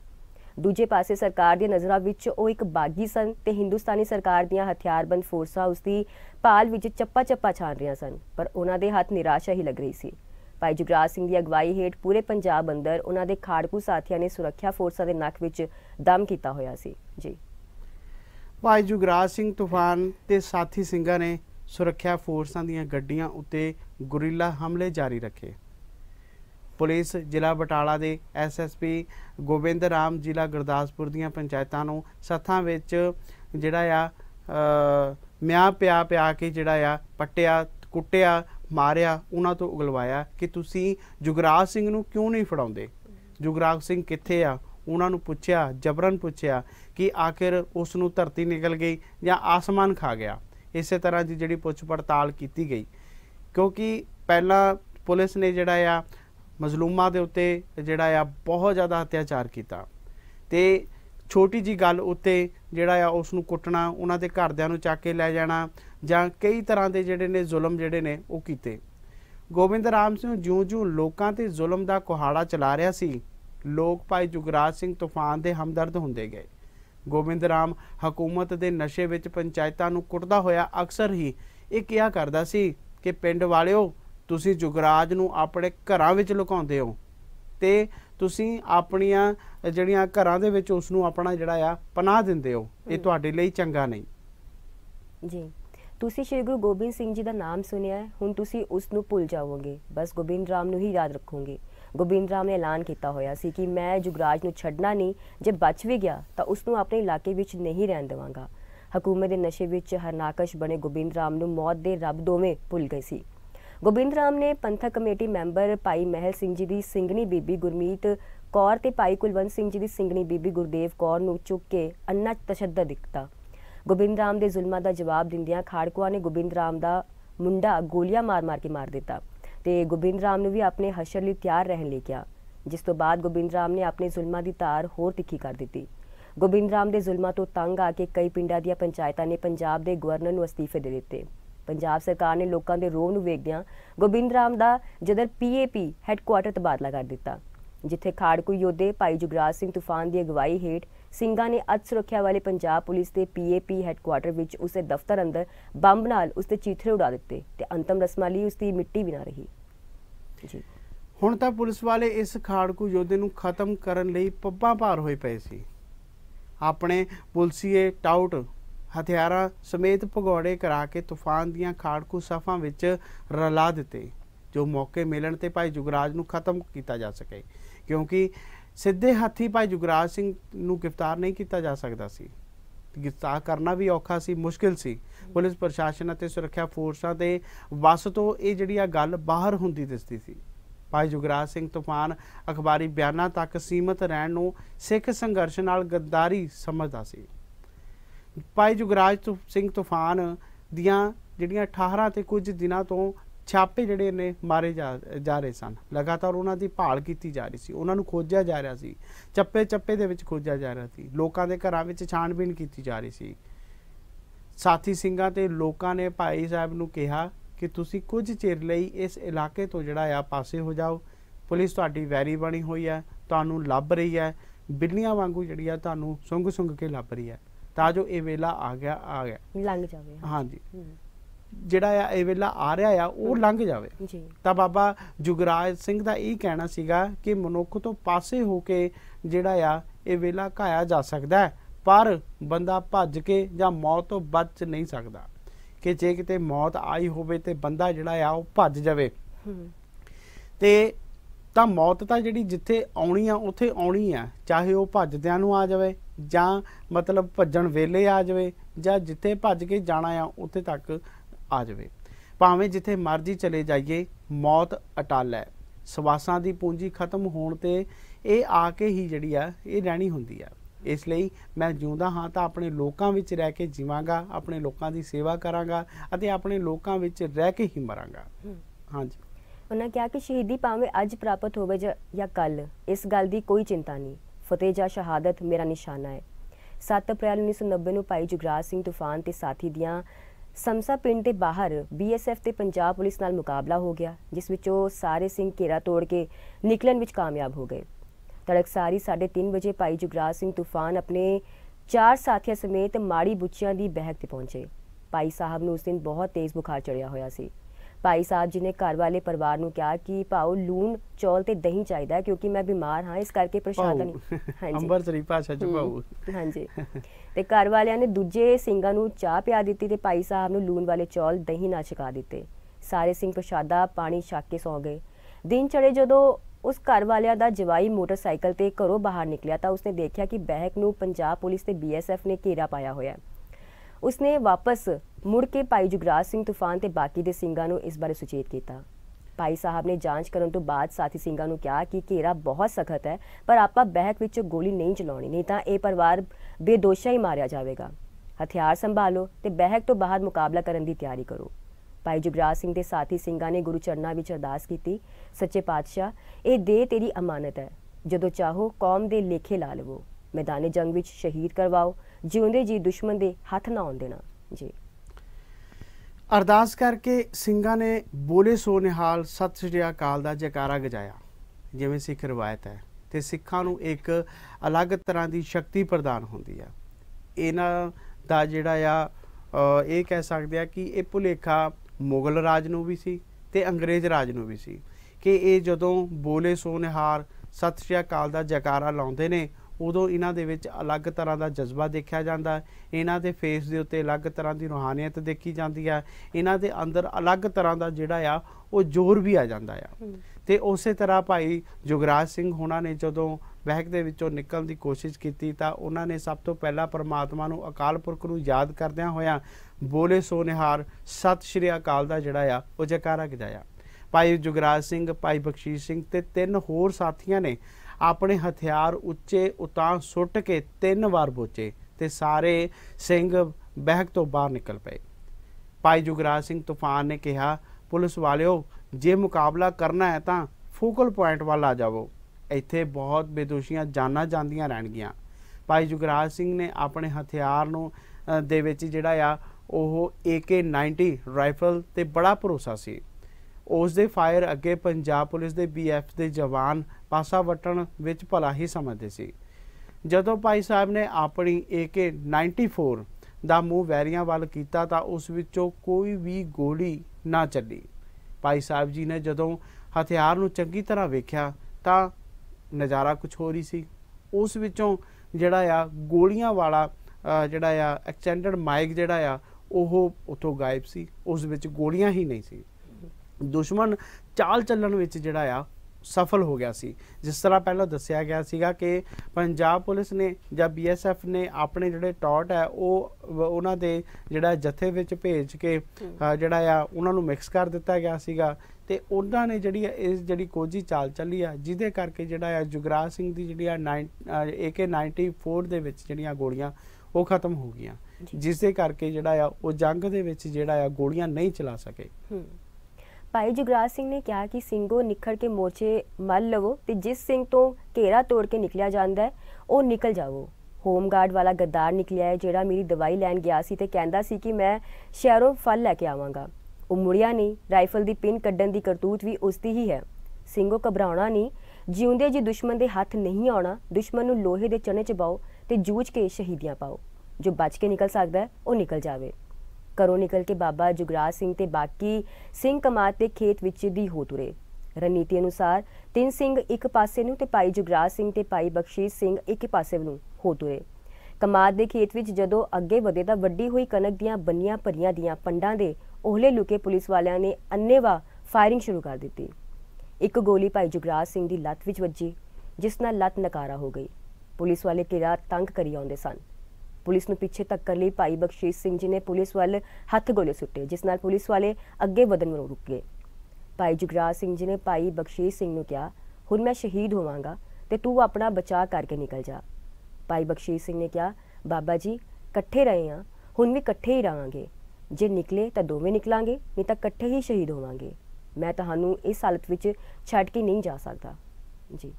B: ਦੂਜੇ ਪਾਸੇ ਸਰਕਾਰ ਦੀ ਨਜ਼ਰਾਂ ਵਿੱਚ ਉਹ ਇੱਕ ਬਾਗੀ ਸਨ ਤੇ ਹਿੰਦੁਸਤਾਨੀ ਸਰਕਾਰ ਦੀਆਂ ਹਥਿਆਰਬੰਦ ਫੋਰਸਾਂ ਉਸ ਦੀ ਪਾਲ ਵਿੱਚ ਚੱਪਾ ਚੱਪਾ ਛਾਣ ਰਹੀਆਂ ਸਨ ਪਰ ਉਹਨਾਂ ਦੇ ਹੱਥ ਨਿਰਾਸ਼ਾ ਹੀ ਲੱਗ ਰਹੀ ਸੀ ਭਾਈ ਜਗਰਾਜ ਸਿੰਘ ਦੀ ਅਗਵਾਈ ਹੇਠ ਪੂਰੇ ਪੰਜਾਬ ਅੰਦਰ ਉਹਨਾਂ ਦੇ ਖਾੜਕੂ ਸਾਥੀਆਂ ਨੇ ਸੁਰੱਖਿਆ ਫੋਰਸਾਂ ਦੇ ਨੱਕ ਵਿੱਚ ਦਮ ਕੀਤਾ ਹੋਇਆ ਸੀ ਜੀ
A: ਭਾਈ ਜੁਗਰਾਜ ਸਿੰਘ ਤੂਫਾਨ ਤੇ ਸਾਥੀ ਸਿੰਘਾਂ ਨੇ ਸੁਰੱਖਿਆ ਫੋਰਸਾਂ ਦੀਆਂ ਗੱਡੀਆਂ ਉੱਤੇ ਗੁਰੀਲਾ ਹਮਲੇ ਜਾਰੀ ਰੱਖੇ ਪੁਲਿਸ ਜ਼ਿਲ੍ਹਾ ਬਟਾਲਾ ਦੇ ਐਸਐਸਪੀ ਗੋਬਿੰਦ ਰਾਮ ਜ਼ਿਲ੍ਹਾ ਗੁਰਦਾਸਪੁਰ ਦੀਆਂ ਪੰਚਾਇਤਾਂ ਨੂੰ ਸੱਥਾਂ ਵਿੱਚ ਜਿਹੜਾ ਆ ਮਿਆਂ ਪਿਆ ਪਿਆ ਕੇ ਜਿਹੜਾ ਆ ਪੱਟਿਆ ਕੁੱਟਿਆ ਮਾਰਿਆ ਉਹਨਾਂ ਤੋਂ ਉਗਲਵਾਇਆ ਕਿ ਤੁਸੀਂ ਜੁਗਰਾਜ ਸਿੰਘ ਨੂੰ ਕਿਉਂ ਨਹੀਂ ਫੜਾਉਂਦੇ ਜੁਗਰਾਜ ਸਿੰਘ ਕਿੱਥੇ ਆ ਉਹਨਾਂ ਨੂੰ ਪੁੱਛਿਆ ਜਬਰਨ ਪੁੱਛਿਆ ਕਿ ਆਖਿਰ ਉਸ ਨੂੰ ਧਰਤੀ ਨਿਕਲ ਗਈ ਜਾਂ ਆਸਮਾਨ ਖਾ ਗਿਆ ਇਸੇ ਤਰ੍ਹਾਂ ਦੀ ਜਿਹੜੀ ਪੁੱਛ ਪੜਤਾਲ ਕੀਤੀ ਗਈ ਕਿਉਂਕਿ ਪਹਿਲਾਂ ਪੁਲਿਸ ਨੇ ਜਿਹੜਾ ਆ ਮਜ਼ਲੂਮਾਂ ਦੇ ਉੱਤੇ ਜਿਹੜਾ ਆ ਬਹੁਤ ਜ਼ਿਆਦਾ ਅਤਿਆਚਾਰ ਕੀਤਾ ਤੇ ਛੋਟੀ ਜੀ ਗੱਲ ਉੱਤੇ ਜਿਹੜਾ ਆ ਉਸ ਨੂੰ ਕੁੱਟਣਾ ਉਹਨਾਂ ਦੇ ਘਰਦਿਆਂ ਨੂੰ ਚੱਕ ਕੇ ਲੈ ਜਾਣਾ ਜਾਂ ਕਈ ਤਰ੍ਹਾਂ ਦੇ ਜਿਹੜੇ ਨੇ ਜ਼ੁਲਮ ਜਿਹੜੇ ਨੇ ਉਹ ਕੀਤੇ ਗੋਬਿੰਦ ਰਾਮ ਸਿੰਘ ਜਿਉਂ-ਜਿਉਂ ਲੋਕਾਂ ਤੇ ਜ਼ੁਲਮ ਦਾ ਕੁਹਾੜਾ ਚਲਾ ਰਿਹਾ ਸੀ ਲੋਕ ਭਾਈ ਜੁਗਰਾਜ ਸਿੰਘ ਤੂਫਾਨ ਦੇ ਹਮਦਰਦ ਹੁੰਦੇ ਗਏ ਗੋਬਿੰਦ ਰਾਮ ਹਕੂਮਤ ਦੇ ਨਸ਼ੇ ਵਿੱਚ ਪੰਚਾਇਤਾਂ ਨੂੰ ਕੁੱਟਦਾ ਹੋਇਆ ਅਕਸਰ ਹੀ ਇਹ ਕਿਹਾ ਕਰਦਾ ਸੀ ਕਿ ਪਿੰਡ ਵਾਲਿਓ ਤੁਸੀਂ ਜੁਗਰਾਜ ਨੂੰ ਆਪਣੇ ਘਰਾਂ ਵਿੱਚ ਲੁਕਾਉਂਦੇ ਹੋ ਤੇ ਤੁਸੀਂ ਆਪਣੀਆਂ ਜਿਹੜੀਆਂ ਘਰਾਂ ਦੇ ਵਿੱਚ ਉਸ ਨੂੰ ਆਪਣਾ ਜਿਹੜਾ ਆ ਪਨਾਹ ਦਿੰਦੇ ਹੋ ਇਹ ਤੁਹਾਡੇ ਲਈ ਚੰਗਾ ਨਹੀਂ
B: ਜੀ ਤੁਸੀਂ ਸ਼੍ਰੀ ਗੁਰੂ ਗੋਬਿੰਦ ਸਿੰਘ ਜੀ ਦਾ ਨਾਮ ਸੁਣਿਆ ਹੈ ਹੁਣ ਤੁਸੀਂ ਉਸ ਨੂੰ ਭੁੱਲ ਜਾਵੋਗੇ ਬਸ ਗੋਬਿੰਦ ਰਾਮ ਨੂੰ ਹੀ ਯਾਦ ਰੱਖੋਗੇ ਗੋਬਿੰਦ ਰਾਮ ਨੇ ਐਲਾਨ ਕੀਤਾ ਹੋਇਆ ਸੀ ਕਿ ਮੈਂ ਜੁਗਰਾਜ ਨੂੰ ਛੱਡਣਾ ਨਹੀਂ ਜੇ ਬਚ ਵੀ ਗਿਆ ਤਾਂ ਉਸ ਨੂੰ ਆਪਣੇ ਇਲਾਕੇ ਵਿੱਚ ਨਹੀਂ ਰਹਿਣ ਦੇਵਾਂਗਾ ਹਕੂਮਤ ਦੇ ਨਸ਼ੇ ਵਿੱਚ ਹਰਨਾਕਸ਼ ਬਣੇ ਗੋਬਿੰਦ ਰਾਮ ਨੂੰ ਮੌਤ ਦੇ ਰੱਬ ਦੋਵੇਂ ਭੁੱਲ ਗਏ ਸੀ ਗੋਬਿੰਦ ਰਾਮ ਨੇ ਪੰਥਕ ਕਮੇਟੀ ਮੈਂਬਰ ਭਾਈ ਮਹਿਲ ਸਿੰਘ ਜੀ ਦੀ ਸਿੰਘਣੀ ਬੀਬੀ ਗੁਰਮੀਤ ਕੌਰ ਤੇ ਭਾਈ ਕੁਲਵੰਤ ਸਿੰਘ ਜੀ ਦੀ ਸਿੰਘਣੀ ਬੀਬੀ ਗੁਰਦੇਵ ਕੌਰ ਨੂੰ ਚੁੱਕ ਕੇ ਅੰਨਾ ਤਸ਼ੱਦਦ ਦਿੱਤਾ ਗੋਬਿੰਦ ਰਾਮ ਦੇ ਜ਼ੁਲਮਾਂ ਦਾ ਜਵਾਬ ਦਿੰਦਿਆਂ ਖਾੜਕੂਆ ਨੇ ਗੋਬਿੰਦ ਰਾਮ ਦਾ ਮੁੰਡਾ ਗੋਲੀਆਂ ਮਾਰ-ਮਾਰ ਕੇ ਮਾਰ ਦਿੱਤਾ ਤੇ ਗੋਬਿੰਦ ਰਾਮ ਨੂੰ ਵੀ ਆਪਣੇ ਹਸ਼ਰ ਲਈ ਤਿਆਰ ਰਹਿਣ ਲਈ ਕਿਹਾ ਜਿਸ ਤੋਂ ਬਾਅਦ ਗੋਬਿੰਦ ਰਾਮ ਨੇ ਆਪਣੇ ਜ਼ੁਲਮਾਂ ਦੀ ਤਾਰ ਹੋਰ ਤਿੱਖੀ ਕਰ ਦਿੱਤੀ ਗੋਬਿੰਦ ਰਾਮ ਦੇ ਜ਼ੁਲਮਾਂ ਤੋਂ ਤੰਗ ਆ ਕੇ ਕਈ ਪਿੰਡਾਂ ਦੀਆਂ ਪੰਚਾਇਤਾਂ ਨੇ ਪੰਜਾਬ ਦੇ ਗਵਰਨਰ ਨੂੰ ਅਸਤੀਫੇ ਦੇ ਦਿੱਤੇ ਪੰਜਾਬ ਸਰਕਾਰ ਨੇ ਲੋਕਾਂ ਦੇ ਰੋਹ ਨੂੰ ਵੇਖਦਿਆਂ ਗੋਬਿੰਦ ਰਾਮ ਦਾ ਜਦਰ ਪੀਏਪੀ ਹੈੱਡਕੁਆਰਟਰ ਤਬਾਦਲਾ ਕਰ ਦਿੱਤਾ ਜਿੱਥੇ ਖਾੜਕੂ ਯੋਧੇ ਭਾਈ ਜੁਗਰਾਜ ਸਿੰਘ ਤੂਫਾਨ ਦੀ ਅਗਵਾਈ ਹੇਠ ਸਿੰਘਾਂ ਨੇ ਅੱਜ ਸੁਰੱਖਿਆ ਵਾਲੇ ਪੰਜਾਬ ਪੁਲਿਸ ਦੇ ਪੀਏਪੀ ਹੈੱਡਕੁਆਰਟਰ ਵਿੱਚ ਉਸੇ ਦਫ਼ਤਰ ਅੰਦਰ ਬੰਬ ਨਾਲ ਉਸਦੇ ਚੀਥੜੇ ਉਡਾ ਦਿੱਤੇ ਤੇ ਅੰਤਮ ਰਸਮਾਂ ਲਈ ਉਸਦੀ ਮਿੱਟੀ ਵੀ ਨਾ ਰਹੀ ਜੀ ਹੁਣ ਤਾਂ ਪੁਲਿਸ ਵਾਲੇ
A: ਇਸ ਖਾੜਕੂ ਯੋਧੇ ਨੂੰ ਖਤਮ ਕਰਨ ਲਈ ਪੱਪਾਂ ਭਾਰ ਹੋਏ ਪਏ ਸੀ ਆਪਣੇ ਪੁਲਸੀਏ ਟਾਊਟ ਹਥਿਆਰਾਂ ਸਮੇਤ ਭਗੌੜੇ ਕਰਾ ਕੇ ਤੂਫਾਨ ਦੀਆਂ ਖਾੜਕੂ ਸਫਾਂ ਵਿੱਚ ਰਲਾ ਦਿੱਤੇ ਜੋ ਮੌਕੇ ਮਿਲਣ ਤੇ ਭਾਈ ਜੁਗਰਾਜ ਨੂੰ ਖਤਮ ਕੀਤਾ ਜਾ ਸਕੇ ਕਿਉਂਕਿ ਸਿੱਧੇ ਹੱਥੀ ਭਾਈ ਜੁਗਰਾਜ ਸਿੰਘ ਨੂੰ ਗ੍ਰਿਫਤਾਰ ਨਹੀਂ ਕੀਤਾ ਜਾ ਸਕਦਾ ਸੀ ਗ੍ਰਿਫਤਾਰ ਕਰਨਾ ਵੀ ਔਖਾ ਸੀ ਮੁਸ਼ਕਿਲ ਸੀ ਪੁਲਿਸ ਪ੍ਰਸ਼ਾਸਨ ਅਤੇ ਸੁਰੱਖਿਆ ਫੋਰਸਾਂ ਦੇ ਵਸ ਤੋਂ ਇਹ ਜਿਹੜੀ ਆ ਗੱਲ ਬਾਹਰ ਹੁੰਦੀ ਦਿਸਦੀ ਸੀ ਭਾਈ ਜੁਗਰਾਜ ਸਿੰਘ ਤੂਫਾਨ ਅਖਬਾਰੀ ਬਿਆਨਾਂ ਤੱਕ ਸੀਮਤ ਰਹਿਣ ਨੂੰ ਸਿੱਖ ਸੰਘਰਸ਼ ਨਾਲ ਗੱਦਾਰੀ ਸਮਝਦਾ ਸੀ ਭਾਈ ਜੁਗਰਾਜ ਸਿੰਘ ਤੂਫਾਨ ਦੀਆਂ ਜਿਹੜੀਆਂ 18 ਤੇ ਕੁਝ ਦਿਨਾਂ ਤੋਂ ਛਾਪੇ ਜਿਹੜੇ ਨੇ ਮਾਰੇ ਜਾ ਰਹੇ ਸਨ ਲਗਾਤਾਰ ਉਹਨਾਂ ਦੀ ਭਾਲ ਕੀਤੀ ਜਾ ਰਹੀ ਸੀ ਉਹਨਾਂ ਨੂੰ ਖੋਜਿਆ ਜਾ ਰਿਹਾ ਸੀ ਚੱਪੇ ਚੱਪੇ ਦੇ ਵਿੱਚ ਖੋਜਿਆ ਜਾ ਰਿਹਾ ਸੀ ਲੋਕਾਂ ਦੇ ਘਰਾਂ ਵਿੱਚ ਛਾਣਬੀਣ ਕੀਤੀ ਜਾ ਰਹੀ ਸੀ ਸਾਥੀ ਸਿੰਘਾਂ ਤੇ ਲੋਕਾਂ ਨੇ ਭਾਈ ਸਾਹਿਬ ਨੂੰ ਕਿਹਾ ਕਿ ਤੁਸੀਂ ਕੁਝ ਚਿਰ ਲਈ ਇਸ ਇਲਾਕੇ ਤੋਂ ਜਿਹੜਾ ਆ ਪਾਸੇ ਹੋ ਜਾਓ ਪੁਲਿਸ ਤੁਹਾਡੀ ਵੈਰੀ ਬਣੀ ਹੋਈ ਹੈ ਤੁਹਾਨੂੰ ਲੱਭ ਰਹੀ ਹੈ ਬਿੱਲੀਆਂ ਵਾਂਗੂ ਜਿਹੜੀ ਆ ਤੁਹਾਨੂੰ ਸੁੰਘ ਸੁੰਘ ਕੇ ਲੱਭ ਰਹੀ ਹੈ ਤਾਂ ਜੋ ਇਹ ਵੇਲਾ ਆ ਗਿਆ ਆ ਗਿਆ
B: ਲੰਘ ਜਾਵੇ ਹਾਂਜੀ
A: ਜਿਹੜਾ ਆ ਇਹ ਵੇਲਾ ਆ ਰਿਹਾ ਆ ਉਹ ਲੰਘ ਜਾਵੇ ਤਾਂ ਬਾਬਾ ਜੁਗਰਾਜ ਸਿੰਘ ਦਾ ਇਹ ਕਹਿਣਾ ਸੀਗਾ ਕਿ ਮਨੁੱਖ ਤੋਂ ਪਾਸੇ ਹੋ ਕੇ ਜਿਹੜਾ ਆ ਇਹ ਵੇਲਾ ਘਾਇਆ ਜਾ ਸਕਦਾ ਪਰ ਬੰਦਾ ਭੱਜ ਕੇ ਜਾਂ ਮੌਤ ਤੋਂ ਬਚ ਨਹੀਂ ਸਕਦਾ ਕਿ ਜੇ ਕਿਤੇ ਮੌਤ ਆਈ ਹੋਵੇ ਤੇ ਬੰਦਾ ਜਿਹੜਾ ਆ ਉਹ ਭੱਜ ਜਾਵੇ ਤੇ ਤਾਂ ਮੌਤ ਤਾਂ ਜਿਹੜੀ ਜਿੱਥੇ ਆਉਣੀ ਆ ਉੱਥੇ ਆਉਣੀ ਆ ਚਾਹੇ ਉਹ ਭੱਜਦਿਆਂ ਨੂੰ ਆ ਜਾਵੇ ਜਾਂ ਮਤਲਬ ਭੱਜਣ ਵੇਲੇ ਆ ਜਾਵੇ ਜਾਂ ਜਿੱਥੇ ਭੱਜ ਕੇ ਜਾਣਾ ਆ ਉੱਥੇ ਤੱਕ ਆ ਜਾਵੇ ਭਾਵੇਂ ਜਿੱਥੇ ਮਰਜ਼ੀ ਚਲੇ ਜਾਈਏ ਮੌਤ ਅਟਲ ਹੈ ਸਵਾਸਾਂ ਦੀ ਪੂੰਜੀ ਖਤਮ ਹੋਣ ਤੇ ਇਹ ਆ ਕੇ ਹੀ ਜਿਹੜੀ ਆ ਇਹ ਰਹਿਣੀ ਹੁੰਦੀ ਆ ਇਸ ਲਈ ਮੈਂ ਜਿਉਂਦਾ ਹਾਂ ਤਾਂ ਆਪਣੇ ਲੋਕਾਂ ਵਿੱਚ ਰਹਿ ਕੇ ਜੀਵਾਂਗਾ ਆਪਣੇ ਲੋਕਾਂ ਦੀ ਸੇਵਾ ਕਰਾਂਗਾ ਅਤੇ ਆਪਣੇ ਲੋਕਾਂ ਵਿੱਚ ਰਹਿ ਕੇ ਹੀ ਮਰਾਂਗਾ ਹਾਂਜੀ
B: ਉਹਨਾਂ ਕਿਹਾ ਕਿ ਸ਼ਹੀਦੀ ਭਾਵੇਂ ਅੱਜ ਪ੍ਰਾਪਤ ਹੋਵੇ ਜਾਂ ਕੱਲ ਇਸ ਗੱਲ ਦੀ ਕੋਈ ਚਿੰਤਾ ਨਹੀਂ ਫਤਿਹ ਜਾਂ ਸ਼ਹਾਦਤ ਮੇਰਾ ਨਿਸ਼ਾਨਾ ਹੈ 7 ਅਪ੍ਰੈਲ 1990 ਨੂੰ ਭਾਈ ਜੁਗਰਾਜ ਸਿੰਘ ਤੂਫਾਨ ਤੇ ਸਾਥੀ ਦੀਆਂ ਸਮਸਾ ਪਿੰਡ ਦੇ ਬਾਹਰ ਬੀਐਸਐਫ ਤੇ ਪੰਜਾਬ ਪੁਲਿਸ ਨਾਲ ਮੁਕਾਬਲਾ ਹੋ ਗਿਆ ਜਿਸ ਵਿੱਚ ਉਹ ਸਾਰੇ ਸਿੰਘ ਘੇਰਾ ਤੋੜ ਕੇ ਨਿਕਲਣ ਵਿੱਚ ਕਾਮਯਾਬ ਹੋ ਗਏ ਤੜਕਸਾਰੀ 3:30 ਵਜੇ ਭਾਈ ਜੁਗਰਾਜ ਸਿੰਘ ਤੂਫਾਨ ਆਪਣੇ ਚਾਰ ਸਾਥੀਆਂ ਸਮੇਤ ਮਾੜੀ ਬੁੱਚੀਆਂ ਦੀ ਬਹਿਕ ਤੇ ਪਹੁੰਚੇ ਭਾਈ ਸਾਹਿਬ ਨੂੰ ਉਸ ਦਿਨ ਬਹੁਤ ਤੇਜ਼ ਬੁਖਾਰ ਚੜਿਆ ਹੋਇਆ ਸੀ ਭਾਈ ਸਾਹਿਬ ਜੀ ਨੇ ਘਰ ਵਾਲੇ ਪਰਿਵਾਰ ਨੂੰ ਕਿਹਾ ਕਿ ਭਾਉ ਲੂਣ ਚੌਲ ਤੇ ਦਹੀਂ ਚਾਹੀਦਾ ਕਿਉਂਕਿ ਮੈਂ ਬਿਮਾਰ ਹਾਂ ਇਸ ਕਰਕੇ ਪ੍ਰਸ਼ਾਦ ਨਹੀਂ
A: ਹਾਂਜੀ ਅੰਮ੍ਰਿਤਸਰੀ ਭਾਸ਼ਾ ਚ ਭਾਉ
B: ਹਾਂਜੀ ਤੇ ਘਰ ਵਾਲਿਆਂ ਨੇ ਦੂਜੇ ਸਿੰਘਾਂ ਨੂੰ ਚਾਹ ਪਿਆ ਦਿੱਤੀ ਤੇ ਭਾਈ ਸਾਹਿਬ ਨੂੰ ਲੂਣ ਵਾਲੇ ਚੌਲ ਦਹੀਂ ਨਾਲ ਛਕਾ ਦਿੱਤੇ ਸਾਰੇ ਸਿੰਘ ਪ੍ਰਸ਼ਾਦਾ ਪਾਣੀ ਛਕ ਕੇ ਸੌ ਗਏ ਦਿਨ ਚੜੇ ਜਦੋਂ ਉਸ ਘਰ ਵਾਲਿਆਂ ਦਾ ਜਵਾਈ ਮੋਟਰਸਾਈਕਲ ਤੇ ਘਰੋਂ ਬਾਹਰ ਨਿਕਲਿਆ ਤਾਂ ਉਸਨੇ ਦੇਖਿਆ ਕਿ ਬਹਿਕ ਨੂੰ ਪੰਜਾਬ ਪੁਲਿਸ ਤੇ ਬੀਐਸਐਫ ਨੇ ਘੇਰਾ ਪਾਇਆ ਹੋਇਆ ਹੈ ਉਸਨੇ ਵਾਪਸ ਮੁੜ ਕੇ ਭਾਈ ਜੁਗਰਾਜ ਸਿੰਘ ਤੂਫਾਨ ਤੇ ਬਾਕੀ ਦੇ ਸਿੰਘਾਂ ਨੂੰ ਇਸ ਬਾਰੇ ਸੁਚੇਤ ਕੀਤਾ ਭਾਈ ਸਾਹਿਬ ਨੇ ਜਾਂਚ ਕਰਨ ਤੋਂ ਬਾਅਦ ਸਾਥੀ ਸਿੰਘਾਂ ਨੂੰ ਕਿਹਾ ਕਿ ਘੇਰਾ ਬਹੁਤ ਸਖਤ ਹੈ ਪਰ ਆਪਾਂ ਬਹਿਕ ਵਿੱਚ ਗੋਲੀ ਨਹੀਂ ਚਲਾਉਣੀ ਨਹੀਂ ਤਾਂ ਇਹ ਪਰਿਵਾਰ ਬੇਦੋਸ਼ਾ ਹੀ ਮਾਰਿਆ ਜਾਵੇਗਾ ਹਥਿਆਰ ਸੰਭਾਲੋ ਤੇ ਬਹਿਕ ਤੋਂ ਬਾਹਰ ਮੁਕਾਬਲਾ ਕਰਨ ਦੀ ਤਿਆਰੀ ਕਰੋ ਭਾਈ ਜੁਗਰਾਜ ਸਿੰਘ ਦੇ ਸਾਥੀ ਸਿੰਘਾਂ ਨੇ ਗੁਰੂ ਚਰਨਾਂ ਵਿੱਚ ਅਰਦਾਸ ਕੀਤੀ ਸੱਚੇ ਪਾਤਸ਼ਾਹ ਇਹ ਦੇ ਤੇਰੀ ਅਮਾਨਤ ਹੈ ਜਦੋਂ ਚਾਹੋ ਕੌਮ ਦੇ ਲੇਖੇ ਲਾ ਲਵੋ ਮੈਦਾਨੇ ਜੰਗ ਵਿੱਚ ਸ਼ਹੀਦ ਕਰਵਾਓ ਜਿਉਂਦੇ ਜੀ ਦੁਸ਼ਮਣ ਦੇ ਹੱਥ ਨਾ ਆਉਣ ਦੇਣਾ ਜੀ ਅਰਦਾਸ
A: ਕਰਕੇ ਸਿੰਘਾਂ ਨੇ ਬੋਲੇ ਸੋ ਨਿਹਾਲ ਸਤਿ ਸ੍ਰੀ ਅਕਾਲ ਦਾ ਜਕਾਰਾ ਗਜਾਇਆ ਜਿਵੇਂ ਸਿੱਖ ਰਵਾਇਤ ਹੈ ਤੇ ਸਿੱਖਾਂ ਨੂੰ ਇੱਕ ਅਲੱਗ ਤਰ੍ਹਾਂ ਦੀ ਸ਼ਕਤੀ ਪ੍ਰਦਾਨ ਹੁੰਦੀ ਆ ਇਹਨਾਂ ਦਾ ਜਿਹੜਾ ਆ ਇਹ ਕਹਿ ਸਕਦੇ ਆ ਕਿ ਇਹ ਭੁਲੇਖਾ ਮੁਗਲ ਰਾਜ ਨੂੰ ਵੀ ਸੀ ਤੇ ਅੰਗਰੇਜ਼ ਰਾਜ ਨੂੰ ਵੀ ਸੀ ਕਿ ਇਹ ਜਦੋਂ ਬੋਲੇ ਸੋ ਨਿਹਾਰ ਸਤਿ ਸ੍ਰੀ ਅਕਾਲ ਦਾ ਜਕਾਰਾ ਲਾਉਂਦੇ ਨੇ ਉਦੋਂ ਇਹਨਾਂ ਦੇ ਵਿੱਚ ਅਲੱਗ ਤਰ੍ਹਾਂ ਦਾ ਜਜ਼ਬਾ ਦੇਖਿਆ ਜਾਂਦਾ ਹੈ ਇਹਨਾਂ ਦੇ ਫੇਸ ਦੇ ਉੱਤੇ ਅਲੱਗ ਤਰ੍ਹਾਂ ਦੀ ਰੋਹਾਨੀਅਤ ਦੇਖੀ ਜਾਂਦੀ ਹੈ ਇਹਨਾਂ ਦੇ ਅੰਦਰ ਅਲੱਗ ਤਰ੍ਹਾਂ ਦਾ ਜਿਹੜਾ ਆ ਉਹ ਜ਼ੋਰ ਵੀ ਆ ਜਾਂਦਾ ਆ ਤੇ ਉਸੇ ਤਰ੍ਹਾਂ ਭਾਈ ਜੁਗਰਾਜ ਸਿੰਘ ਹੋਣਾ ਨੇ ਜਦੋਂ ਬਹਿਕ ਦੇ ਵਿੱਚੋਂ ਨਿਕਲਣ ਦੀ ਕੋਸ਼ਿਸ਼ ਕੀਤੀ ਤਾਂ ਉਹਨਾਂ ਨੇ ਸਭ ਤੋਂ ਪਹਿਲਾਂ ਪਰਮਾਤਮਾ ਨੂੰ ਅਕਾਲ ਪੁਰਖ ਨੂੰ ਯਾਦ ਕਰਦਿਆਂ ਹੋਇਆਂ ਬੋਲੇ ਸੋ ਨਿਹਾਰ ਸਤਿ ਸ਼੍ਰੀ ਅਕਾਲ ਦਾ ਜਿਹੜਾ ਆ ਉਹ ਜਕਾਰਾ ਗਿਦਾਇਆ ਭਾਈ ਜੁਗਰਾਜ ਸਿੰਘ ਭਾਈ ਬਖਸ਼ੀਸ਼ ਸਿੰਘ ਤੇ ਤਿੰਨ ਹੋਰ ਸਾਥੀਆਂ ਨੇ ਆਪਣੇ ਹਥਿਆਰ ਉੱਚੇ ਉਤਾਂ ਸੁੱਟ ਕੇ ਤਿੰਨ ਵਾਰ ਬੋਚੇ ਤੇ ਸਾਰੇ ਸਿੰਘ ਬਹਿਕ ਤੋਂ ਬਾਹਰ ਨਿਕਲ ਪਏ ਪਾਈ ਜੁਗਰਾਜ ਸਿੰਘ ਤੂਫਾਨ ਨੇ ਕਿਹਾ ਪੁਲਿਸ ਵਾਲਿਓ ਜੇ ਮੁਕਾਬਲਾ ਕਰਨਾ ਹੈ ਤਾਂ ਫੋਕਲ ਪੁਆਇੰਟ ਵੱਲ ਆ ਜਾਵੋ ਇੱਥੇ ਬਹੁਤ ਬੇਦੋਸ਼ੀਆਂ ਜਾਨਾਂ ਜਾਂਦੀਆਂ ਰਹਿਣਗੀਆਂ ਪਾਈ ਜੁਗਰਾਜ ਸਿੰਘ ਨੇ ਆਪਣੇ ਹਥਿਆਰ ਨੂੰ ਦੇ ਵਿੱਚ ਜਿਹੜਾ ਆ ਉਹ AK90 ਰਾਈਫਲ ਤੇ ਬੜਾ ਭਰੋਸਾ ਸੀ ਉਸ ਦੇ ਫਾਇਰ ਅੱਗੇ ਪੰਜਾਬ ਪੁਲਿਸ ਦੇ BF ਦੇ ਜਵਾਨ ਪਾਸਾ ਵਟਣ ਵਿੱਚ ਭਲਾ ਹੀ ਸਮਝਦੇ ਸੀ ਜਦੋਂ ਭਾਈ ਸਾਹਿਬ ਨੇ ਆਪਣੀ AK 94 ਦਾ ਮੂੰਹ ਵੈਰੀਆਂ ਵੱਲ ਕੀਤਾ ਤਾਂ ਉਸ ਵਿੱਚੋਂ ਕੋਈ ਵੀ ਗੋਲੀ ਨਾ ਚੱਲੀ ਭਾਈ ਸਾਹਿਬ ਜੀ ਨੇ ਜਦੋਂ ਹਥਿਆਰ ਨੂੰ ਚੰਗੀ ਤਰ੍ਹਾਂ ਵੇਖਿਆ ਤਾਂ ਨਜ਼ਾਰਾ ਕੁਝ ਹੋਰ ਹੀ ਸੀ ਉਸ ਵਿੱਚੋਂ ਜਿਹੜਾ ਆ ਗੋਲੀਆਂ ਵਾਲਾ ਜਿਹੜਾ ਆ ਐਕਸਟੈਂਡਡ ਮਾਈਕ ਜਿਹੜਾ ਆ ਉਹ ਉਥੋਂ ਗਾਇਬ ਸੀ ਉਸ ਵਿੱਚ ਗੋਲੀਆਂ ਹੀ ਨਹੀਂ ਸੀ ਦੁਸ਼ਮਣ ਚਾਲ ਚੱਲਣ ਵਿੱਚ ਜਿਹੜਾ ਆ ਸਫਲ ਹੋ ਗਿਆ ਸੀ ਜਿਸ ਤਰ੍ਹਾਂ ਪਹਿਲਾਂ ਦੱਸਿਆ ਗਿਆ ਸੀਗਾ ਕਿ ਪੰਜਾਬ ਪੁਲਿਸ ਨੇ ਜਾਂ ਬੀਐਸਐਫ ਨੇ ਆਪਣੇ ਜਿਹੜੇ ਟੌਟ ਹੈ ਉਹ ਉਹਨਾਂ ਦੇ ਜਿਹੜਾ ਜਥੇ ਵਿੱਚ ਭੇਜ ਕੇ ਜਿਹੜਾ ਆ ਉਹਨਾਂ ਨੂੰ ਮਿਕਸ ਕਰ ਦਿੱਤਾ ਗਿਆ ਸੀਗਾ ਤੇ ਉਹਨਾਂ ਨੇ ਜਿਹੜੀ ਇਸ ਜਿਹੜੀ ਕੋਜੀ ਚਾਲ ਚੱਲੀ ਆ ਜਿਹਦੇ ਕਰਕੇ ਜਿਹੜਾ ਆ ਜੁਗਰਾਜ ਸਿੰਘ ਦੀ ਜਿਹੜੀ ਆ AK94 ਦੇ ਵਿੱਚ ਜਿਹੜੀਆਂ ਗੋਲੀਆਂ ਉਹ ਖਤਮ ਹੋ ਗਈਆਂ ਜਿਸ ਦੇ ਕਰਕੇ ਜਿਹੜਾ ਆ ਉਹ ਜੰਗ ਦੇ ਵਿੱਚ ਜਿਹੜਾ ਆ ਗੋਲੀਆਂ ਨਹੀਂ ਚਲਾ ਸਕੇ
B: ਭਾਈ ਜਗਰਾਜ ਸਿੰਘ ਨੇ ਕਿਹਾ ਕਿ ਸਿੰਘੋ ਨਿਖੜ ਕੇ ਮੋਰਚੇ ਮੱਲ ਲਵੋ ਤੇ ਜਿਸ ਸਿੰਘ ਤੋਂ ਘੇਰਾ ਤੋੜ ਕੇ ਨਿਕਲਿਆ ਜਾਂਦਾ ਹੈ ਉਹ ਨਿਕਲ ਜਾਵੋ ਹੋਮ ਗਾਰਡ ਵਾਲਾ ਗੱਦਾਰ ਨਿਕਲਿਆ ਹੈ ਜਿਹੜਾ ਮੇਰੀ ਦਵਾਈ ਲੈਣ ਗਿਆ ਸੀ ਤੇ ਕਹਿੰਦਾ ਸੀ ਕਿ ਮੈਂ ਸ਼ਹਿਰੋਂ ਫਲ ਲੈ ਕੇ ਆਵਾਂਗਾ ਉਹ ਮੁੜਿਆ ਨਹੀਂ ਰਾਈਫਲ ਦੀ ਪਿੰਨ ਕੱਢਣ ਦੀ ਕਰਤੂਤ ਵੀ ਉਸ ਦੀ ਹੀ ਹੈ ਸਿੰਘੋ ਘਬਰਾਉਣਾ ਨਹੀਂ ਜਿਉਂਦੇ ਜੀ ਦੁਸ਼ਮਣ ਦੇ ਹੱਥ ਨਹੀਂ ਆਉਣਾ ਦੁਸ਼ਮਣ ਨੂੰ ਲੋਹੇ ਦੇ ਚਣੇ ਚ ਪਾਓ ਤੇ ਜੂਝ ਕੇ ਸ਼ਹੀਦੀਆਂ ਪਾਓ ਜੋ ਬਚ ਕੇ ਨਿਕਲ ਸਕਦਾ ਹੈ ਉਹ ਨਿਕਲ ਜਾਵੇ ਘਰੋਂ ਨਿਕਲ ਕੇ ਬਾਬਾ ਜੁਗਰਾਜ ਸਿੰਘ ਤੇ ਬਾਕੀ ਸਿੰਘ ਕਮਾਤ ਦੇ ਖੇਤ ਵਿੱਚ ਦੀ ਹੋ ਤੁਰੇ ਰਣਨੀਤੀ ਅਨੁਸਾਰ ਤਿੰਨ ਸਿੰਘ ਇੱਕ ਪਾਸੇ ਨੂੰ ਤੇ ਪਾਈ ਜੁਗਰਾਜ ਸਿੰਘ ਤੇ ਪਾਈ ਬਖਸ਼ੀਸ਼ ਸਿੰਘ ਇੱਕ ਪਾਸੇ ਨੂੰ ਹੋ ਤੁਰੇ ਕਮਾਤ ਦੇ ਖੇਤ ਵਿੱਚ ਜਦੋਂ ਅੱਗੇ ਵਧੇ ਤਾਂ ਵੱਡੀ ਹੋਈ ਕਣਕ ਦੀਆਂ ਬੰਨੀਆਂ ਭਰੀਆਂ ਦੀਆਂ ਪੰਡਾਂ ਦੇ ਉਹਲੇ ਲੁਕੇ ਪੁਲਿਸ ਵਾਲਿਆਂ ਨੇ ਅੰਨੇਵਾ ਫਾਇਰਿੰਗ ਸ਼ੁਰੂ ਕਰ ਦਿੱਤੀ ਇੱਕ ਗੋਲੀ ਪਾਈ ਜੁਗਰਾਜ ਸਿੰਘ ਦੀ ਲੱਤ ਵਿੱਚ ਵੱਜੀ ਜਿਸ ਨਾਲ ਲੱਤ ਨਕਾਰਾ ਹੋ ਗਈ ਪੁਲਿਸ ਵਾਲੇ ਕਿਰਾ ਤੰਗ ਕਰੀ ਆਉਂਦੇ ਸਨ ਪੁਲਿਸ ਨੂੰ ਪਿੱਛੇ ਧੱਕਰ ਲਈ ਭਾਈ ਬਖਸ਼ੀਸ਼ ਸਿੰਘ ਜੀ ਨੇ ਪੁਲਿਸ ਵੱਲ ਹੱਥ ਗੋਲੇ ਸੁੱਟੇ ਜਿਸ ਨਾਲ ਪੁਲਿਸ ਵਾਲੇ ਅੱਗੇ ਵਧਣ ਨੂੰ ਰੁਕ ਗਏ ਭਾਈ ਜੁਗਰਾਜ ਸਿੰਘ ਜੀ ਨੇ ਭਾਈ ਬਖਸ਼ੀਸ਼ ਸਿੰਘ ਨੂੰ ਕਿਹਾ ਹੁਣ ਮੈਂ ਸ਼ਹੀਦ ਹੋਵਾਂਗਾ ਤੇ ਤੂੰ ਆਪਣਾ ਬਚਾ ਕਰਕੇ ਨਿਕਲ ਜਾ ਭਾਈ ਬਖਸ਼ੀਸ਼ ਸਿੰਘ ਨੇ ਕਿਹਾ ਬਾਬਾ ਜੀ ਇਕੱਠੇ ਰਹੇ ਆ ਹੁਣ ਵੀ ਇਕੱਠੇ ਹੀ ਰਾਵਾਂਗੇ ਜੇ ਨਿਕਲੇ ਤਾਂ ਦੋਵੇਂ ਨਿਕਲਾਂਗੇ ਨਹੀਂ ਤਾਂ ਇਕੱਠੇ ਹੀ ਸ਼ਹੀਦ ਹੋਵਾਂਗੇ ਮੈਂ ਤੁਹਾਨੂੰ ਇਸ ਹਾਲਤ ਵਿੱਚ ਛੱਡ ਕੇ ਨਹੀਂ ਜਾ ਸਕਦਾ ਜੀ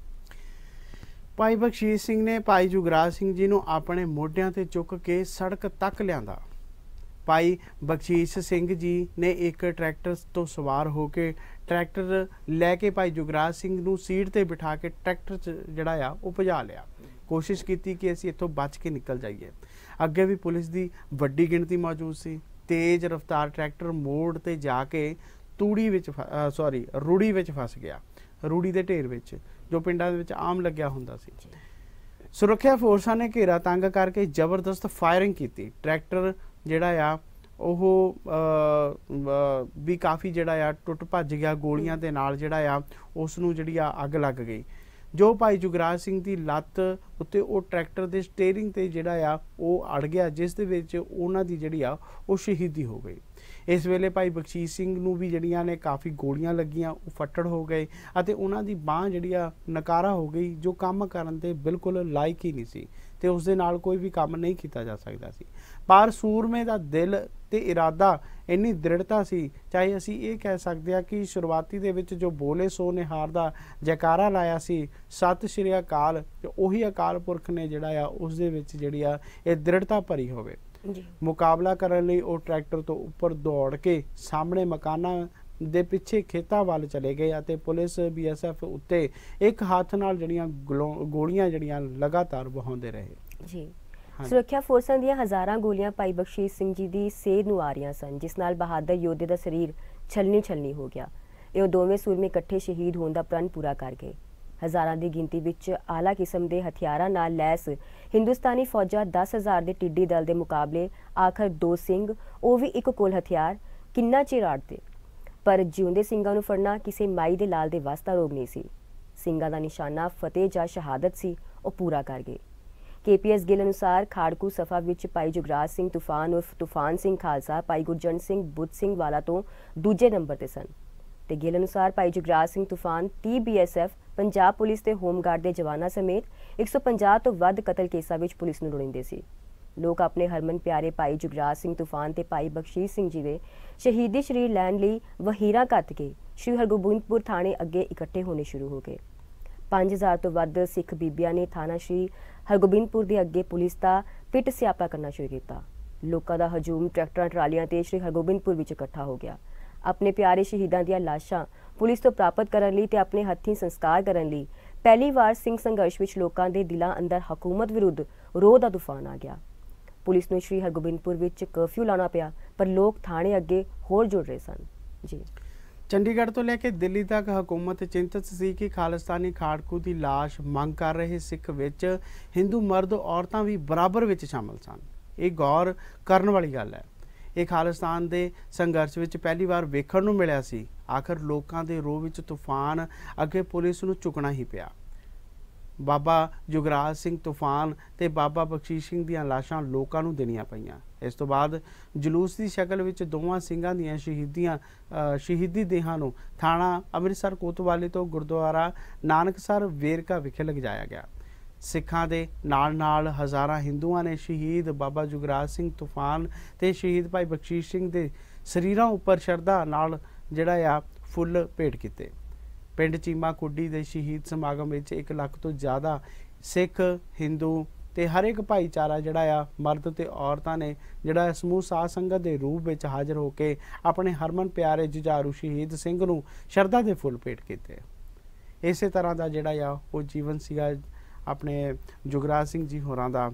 A: ਭਾਈ ਬਖਸ਼ੀਸ਼ ਸਿੰਘ ਨੇ ਭਾਈ ਜੁਗਰਾਜ ਸਿੰਘ ਜੀ ਨੂੰ ਆਪਣੇ ਮੋਢਿਆਂ ਤੇ ਚੁੱਕ ਕੇ ਸੜਕ ਤੱਕ ਲਿਆਂਦਾ ਭਾਈ ਬਖਸ਼ੀਸ਼ ਸਿੰਘ ਜੀ ਨੇ ਇੱਕ ਟਰੈਕਟਰ ਤੋਂ ਸਵਾਰ ਹੋ ਕੇ ਟਰੈਕਟਰ ਲੈ ਕੇ ਭਾਈ ਜੁਗਰਾਜ ਸਿੰਘ ਨੂੰ ਸੀਟ ਤੇ ਬਿਠਾ ਕੇ ਟਰੈਕਟਰ ਜਿਹੜਾ ਆ ਉਹ ਭਜਾ ਲਿਆ ਕੋਸ਼ਿਸ਼ ਕੀਤੀ ਕਿ ਅਸੀਂ ਇੱਥੋਂ ਬਚ ਕੇ ਨਿਕਲ ਜਾਈਏ ਅੱਗੇ ਵੀ ਪੁਲਿਸ ਦੀ ਵੱਡੀ ਗਿਣਤੀ ਮੌਜੂਦ ਸੀ ਤੇਜ਼ ਰਫ਼ਤਾਰ ਟਰੈਕਟਰ ਮੋੜ ਤੇ ਜਾ ਕੇ ਤੂੜੀ ਵਿੱਚ ਸੌਰੀ ਰੂੜੀ ਵਿੱਚ ਫਸ ਗਿਆ ਰੂੜੀ ਦੇ ਢੇਰ ਵਿੱਚ ਜੋ ਪਿੰਡਾਂ ਦੇ ਵਿੱਚ ਆਮ ਲੱਗਿਆ ਹੁੰਦਾ ਸੀ ਸੁਰੱਖਿਆ ਫੋਰਸਾਂ ਨੇ ਘੇਰਾ ਤੰਗ ਕਰਕੇ ਜ਼ਬਰਦਸਤ ਫਾਇਰਿੰਗ ਕੀਤੀ ਟਰੈਕਟਰ ਜਿਹੜਾ ਆ ਉਹ ਵੀ ਕਾਫੀ ਜਿਹੜਾ ਆ ਟੁੱਟ ਭੱਜ ਗਿਆ ਗੋਲੀਆਂ ਦੇ ਨਾਲ ਜਿਹੜਾ ਆ ਉਸ ਨੂੰ ਜਿਹੜੀ ਆ ਅੱਗ ਲੱਗ ਗਈ ਜੋ ਭਾਈ ਜੁਗਰਾਜ ਸਿੰਘ ਦੀ ਲੱਤ ਉੱਤੇ ਉਹ ਟਰੈਕਟਰ ਦੇ ਸਟੀering ਤੇ ਜਿਹੜਾ ਆ ਉਹ ਅੜ ਗਿਆ ਜਿਸ ਦੇ ਵਿੱਚ ਉਹਨਾਂ ਦੀ ਜਿਹੜੀ ਆ ਉਹ ਸ਼ਹੀਦੀ ਹੋ ਗਈ ਇਸ ਵੇਲੇ ਭਾਈ ਬਖਸ਼ੀ ਸਿੰਘ ਨੂੰ ਵੀ ਜਿਹੜੀਆਂ ਨੇ ਕਾਫੀ ਗੋਲੀਆਂ ਲੱਗੀਆਂ ਉਹ ਫੱਟੜ ਹੋ ਗਏ ਅਤੇ ਉਹਨਾਂ ਦੀ ਬਾਹ ਜਿਹੜੀ ਆ ਨਕਾਰਾ ਹੋ ਗਈ ਜੋ ਕੰਮ ਕਰਨ ਤੇ ਬਿਲਕੁਲ ਲਾਇਕ ਹੀ ਨਹੀਂ ਸੀ ਤੇ ਉਸ ਦੇ ਨਾਲ ਕੋਈ ਵੀ ਕੰਮ ਨਹੀਂ ਕੀਤਾ ਜਾ ਸਕਦਾ ਸੀ ਪਰ ਸੂਰਮੇ ਦਾ ਦਿਲ ਤੇ ਇਰਾਦਾ ਇੰਨੀ ਦ੍ਰਿੜਤਾ ਸੀ ਚਾਹੇ ਅਸੀਂ ਇਹ ਕਹਿ ਸਕਦੇ ਆ ਕਿ ਸ਼ੁਰੂਆਤੀ ਦੇ ਵਿੱਚ ਜੋ ਬੋਲੇ ਸੋ ਨਿਹਾਰ ਦਾ ਜੈਕਾਰਾ ਲਾਇਆ ਸੀ ਸਤਿ ਸ਼੍ਰੀ ਅਕਾਲ ਤੇ ਉਹੀ ਅਕਾਲ ਪੁਰਖ ਨੇ ਜਿਹੜਾ ਆ ਉਸ ਦੇ ਵਿੱਚ ਜਿਹੜੀ ਆ ਇਹ ਦ੍ਰਿੜਤਾ ਭਰੀ ਹੋਵੇ ਮੁਕਾਬਲਾ ਕਰਨ ਲਈ ਉਹ ਟਰੈਕਟਰ ਤੋਂ ਉੱਪਰ ਦੌੜ ਕੇ ਸਾਹਮਣੇ ਮਕਾਨਾਂ ਦੇ ਪਿੱਛੇ ਖੇਤਾਂ ਵੱਲ ਚਲੇ ਗਏ ਅਤੇ ਪੁਲਿਸ ਬੀਐਸਐਫ ਉੱਤੇ ਇੱਕ ਹੱਥ ਨਾਲ ਜਿਹੜੀਆਂ ਗੋਲੀਆਂ ਜਿਹੜੀਆਂ ਲਗਾਤਾਰ ਵਹਾਉਂਦੇ ਰਹੇ
B: ਜੀ ਸੁਰੱਖਿਆ ਫੋਰਸਾਂ ਦੀਆਂ ਹਜ਼ਾਰਾਂ ਗੋਲੀਆਂ ਪਾਈ ਬਖਸ਼ੀਸ਼ ਸਿੰਘ ਜੀ ਦੀ ਸੇਧ ਨੂੰ ਆ ਰਹੀਆਂ ਸਨ ਜਿਸ ਨਾਲ ਬਹਾਦਰ ਯੋਧੇ ਦਾ ਸਰੀਰ ਛਲਨੀ ਛਲਨੀ ਹੋ ਗਿਆ ਇਹ ਦੋਵੇਂ ਸੂਰਮੇ ਇਕੱਠੇ ਸ਼ਹੀਦ ਹੋਣ ਦਾ ਪ੍ਰਣ ਪੂਰਾ ਕਰ ਗਏ ਹਜ਼ਾਰਾਂ ਦੀ ਗਿਣਤੀ ਵਿੱਚ ਆਲਾ ਕਿਸਮ ਦੇ ਹਥਿਆਰਾਂ ਨਾਲ ਲੈਸ ਹਿੰਦੁਸਤਾਨੀ ਫੌਜਾਂ 10000 ਦੇ ਟਿੱਡੀ ਦਲ ਦੇ ਮੁਕਾਬਲੇ ਆਖਰ ਦੋ ਸਿੰਘ ਉਹ ਵੀ ਇੱਕ ਕੋਲ ਹਥਿਆਰ ਕਿੰਨਾ ਚਿਰ ਆੜਦੇ ਪਰ ਜਿਉਂਦੇ ਸਿੰਘਾਂ ਨੂੰ ਫੜਨਾ ਕਿਸੇ ਮਾਈ ਦੇ ਲਾਲ ਦੇ ਵਾਸਤਾ ਰੋਗ ਨਹੀਂ ਸੀ ਸਿੰਘਾਂ ਦਾ ਨਿਸ਼ਾਨਾ ਫਤਿਹ ਜਾਂ ਸ਼ਹਾਦਤ ਸੀ ਉਹ ਪੂਰਾ ਕਰ ਗਏ ਕੇਪੀਐਸ ਗਿੱਲ ਅਨੁਸਾਰ ਖਾੜਕੂ ਸਫਾ ਵਿੱਚ ਪਾਈ ਜੁਗਰਾਜ ਸਿੰਘ ਤੂਫਾਨ ਉਰਫ ਤੂਫਾਨ ਸਿੰਘ ਖਾਲਸਾ ਪਾਈ ਗੁਰਜਨ ਸਿੰਘ ਬੁੱਧ ਸਿੰਘ ਵਾਲਾ ਤੋਂ ਦੂਜੇ ਨੰਬਰ ਤੇ ਸਨ ਤੇ ਗੇਲ ਅਨੁਸਾਰ ਭਾਈ ਜੁਗਰਾਜ ਸਿੰਘ ਤੂਫਾਨ 30 ਬੀਐਸਐਫ ਪੰਜਾਬ ਪੁਲਿਸ ਤੇ ਹੋਮਗਾਰਡ ਦੇ ਜਵਾਨਾਂ ਸਮੇਤ 150 ਤੋਂ ਵੱਧ ਕਤਲ ਕੇਸਾਂ ਵਿੱਚ ਪੁਲਿਸ ਨੂੰ ਲੋੜਿੰਦੇ ਸੀ ਲੋਕ ਆਪਣੇ ਹਰਮਨ ਪਿਆਰੇ ਭਾਈ ਜੁਗਰਾਜ ਸਿੰਘ ਤੂਫਾਨ ਤੇ ਭਾਈ ਬਖਸ਼ੀਸ਼ ਸਿੰਘ ਜੀ ਦੇ ਸ਼ਹੀਦੀ ਸ਼ਰੀਰ ਲੈਣ ਲਈ ਵਹੀਰਾ ਕੱਤ ਕੇ ਸ਼੍ਰੀ ਹਰਗੋਬਿੰਦਪੁਰ ਥਾਣੇ ਅੱਗੇ ਇਕੱਠੇ ਹੋਣੇ ਸ਼ੁਰੂ ਹੋ ਗਏ 5000 ਤੋਂ ਵੱਧ ਸਿੱਖ ਬੀਬੀਆਂ ਨੇ ਥਾਣਾ ਸ਼੍ਰੀ ਹਰਗੋਬਿੰਦਪੁਰ ਦੇ ਅੱਗੇ ਪੁਲਿਸ ਦਾ ਪਿੱਟ ਸਿਆਪਾ ਕਰਨਾ ਸ਼ੁਰੂ ਕੀਤਾ ਲੋਕਾਂ ਦਾ ਹਜੂਮ ਟਰੈਕਟਰਾਂ ਟਰਾਲੀਆਂ ਤੇ ਸ਼੍ਰੀ ਹਰਗੋਬਿੰਦਪੁਰ ਵਿੱਚ ਇਕੱਠਾ ਹੋ ਗਿਆ ਆਪਣੇ ਪਿਆਰੇ ਸ਼ਹੀਦਾਂ ਦੀਆਂ ਲਾਸ਼ਾਂ ਪੁਲਿਸ ਤੋਂ ਪ੍ਰਾਪਤ ਕਰਨ ਲਈ ਤੇ ਆਪਣੇ ਹੱਥੀਂ ਸੰਸਕਾਰ ਕਰਨ ਲਈ ਪਹਿਲੀ ਵਾਰ ਸਿੰਘ ਸੰਘਰਸ਼ ਵਿੱਚ ਲੋਕਾਂ ਦੇ ਦਿਲਾਂ ਅੰਦਰ ਹਕੂਮਤ ਵਿਰੁੱਧ ਰੋਹ ਦਾ ਤੂਫਾਨ ਆ ਗਿਆ ਪੁਲਿਸ ਨੂੰ ਸ਼੍ਰੀ ਹਰਗੋਬਿੰਦਪੁਰ ਵਿੱਚ ਕਰਫਿਊ ਲਾਉਣਾ ਪਿਆ ਪਰ ਲੋਕ ਥਾਣੇ ਅੱਗੇ ਹੋਰ ਜੁੜ ਰਹੇ ਸਨ ਜੀ
A: ਚੰਡੀਗੜ੍ਹ ਤੋਂ ਲੈ ਕੇ ਦਿੱਲੀ ਤੱਕ ਹਕੂਮਤ ਚਿੰਤਤ ਸੀ ਕਿ ਖਾਲਿਸਤਾਨੀ ਖਾੜਕੂ ਦੀ লাশ ਮੰਗ ਕਰ ਰਹੇ ਸਿੱਖ ਵਿੱਚ ਹਿੰਦੂ ਮਰਦ ਔਰਤਾਂ ਵੀ ਬਰਾਬਰ ਵਿੱਚ ਸ਼ਾਮਲ ਸਨ ਇਹ ਗੌਰ ਕਰਨ ਵਾਲੀ ਗੱਲ ਹੈ ਇਹ ਖਾਲਿਸਤਾਨ ਦੇ ਸੰਘਰਸ਼ ਵਿੱਚ ਪਹਿਲੀ ਵਾਰ ਵੇਖਣ ਨੂੰ ਮਿਲਿਆ ਸੀ ਆਖਰ ਲੋਕਾਂ ਦੇ ਰੋਹ ਵਿੱਚ ਤੂਫਾਨ ਅੱਗੇ ਪੁਲਿਸ ਨੂੰ ਝੁਕਣਾ ਹੀ ਪਿਆ ਬਾਬਾ ਜੁਗਰਾਜ ਸਿੰਘ ਤੂਫਾਨ ਤੇ ਬਾਬਾ ਬਖਸ਼ੀਸ਼ ਸਿੰਘ ਦੀਆਂ ਲਾਸ਼ਾਂ ਲੋਕਾਂ ਨੂੰ ਦੇਣੀਆਂ ਪਈਆਂ ਇਸ ਤੋਂ ਬਾਅਦ ਜਲੂਸ ਦੀ ਸ਼ਕਲ ਵਿੱਚ ਦੋਵਾਂ ਸਿੰਘਾਂ ਦੀਆਂ ਸ਼ਹੀਦੀਆਂ ਸ਼ਹੀਦੀ ਦੇਹਾਂ ਨੂੰ ਥਾਣਾ ਅੰਮ੍ਰਿਤਸਰ ਕੋਤਵਾਲੀ ਤੋਂ ਗੁਰਦੁਆਰਾ ਨਾਨਕਸਰ ਵੇਰਕਾ ਵਿਖੇ ਲਗਾਇਆ ਗਿਆ ਸਿੱਖਾਂ ਦੇ ਨਾਲ ਨਾਲ ਹਜ਼ਾਰਾਂ ਹਿੰਦੂਆਂ ਨੇ ਸ਼ਹੀਦ ਬਾਬਾ ਜੁਗਰਾਜ ਸਿੰਘ ਤੂਫਾਨ ਤੇ ਸ਼ਹੀਦ ਭਾਈ ਬਖਸ਼ੀਸ਼ ਸਿੰਘ ਦੇ ਸਰੀਰਾਂ ਉੱਪਰ ਸ਼ਰਧਾ ਨਾਲ ਜਿਹੜਾ ਆ ਫੁੱਲ ਭੇਟ ਕੀਤੇ ਪਿੰਡ ਚੀਮਾ ਕੁੱਡੀ ਦੇ ਸ਼ਹੀਦ ਸਮਾਗਮ ਵਿੱਚ 1 ਲੱਖ ਤੋਂ ਜ਼ਿਆਦਾ ਸਿੱਖ ਹਿੰਦੂ ਤੇ ਹਰ ਇੱਕ ਭਾਈਚਾਰਾ ਜਿਹੜਾ ਆ ਮਰਦ ਤੇ ਔਰਤਾਂ ਨੇ ਜਿਹੜਾ ਸਮੂਹ ਸਾਧ ਸੰਗਤ ਦੇ ਰੂਪ ਵਿੱਚ ਹਾਜ਼ਰ ਹੋ ਕੇ ਆਪਣੇ ਹਰਮਨ ਪਿਆਰੇ ਜੁਝਾਰੂ ਸ਼ਹੀਦ ਸਿੰਘ ਨੂੰ ਸ਼ਰਧਾ ਦੇ ਫੁੱਲ ਭੇਟ ਕੀਤੇ ਇਸੇ ਤਰ੍ਹਾਂ ਦਾ ਜਿਹੜਾ ਆ ਉਹ ਜੀਵਨ ਸੀਗਾ ਆਪਣੇ ਜੁਗਰਾਜ ਸਿੰਘ ਜੀ ਹੋਰਾਂ ਦਾ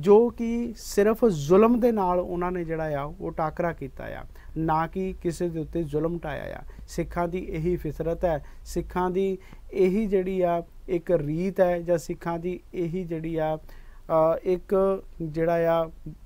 A: ਜੋ ਕਿ ਸਿਰਫ ਜ਼ੁਲਮ ਦੇ ਨਾਲ ਉਹਨਾਂ ਨੇ ਜਿਹੜਾ ਆ ਉਹ ਟਾਕਰਾ ਕੀਤਾ ਆ ਨਾ ਕਿ ਕਿਸੇ ਦੇ ਉੱਤੇ ਜ਼ੁਲਮ ਟਾਇਆ ਆ ਸਿੱਖਾਂ ਦੀ ਇਹੀ ਫਿਤਰਤ ਹੈ ਸਿੱਖਾਂ ਦੀ ਇਹੀ ਜਿਹੜੀ ਆ ਇੱਕ ਰੀਤ ਹੈ ਜਾਂ ਸਿੱਖਾਂ ਦੀ ਇਹੀ ਜਿਹੜੀ ਆ ਇੱਕ ਜਿਹੜਾ ਆ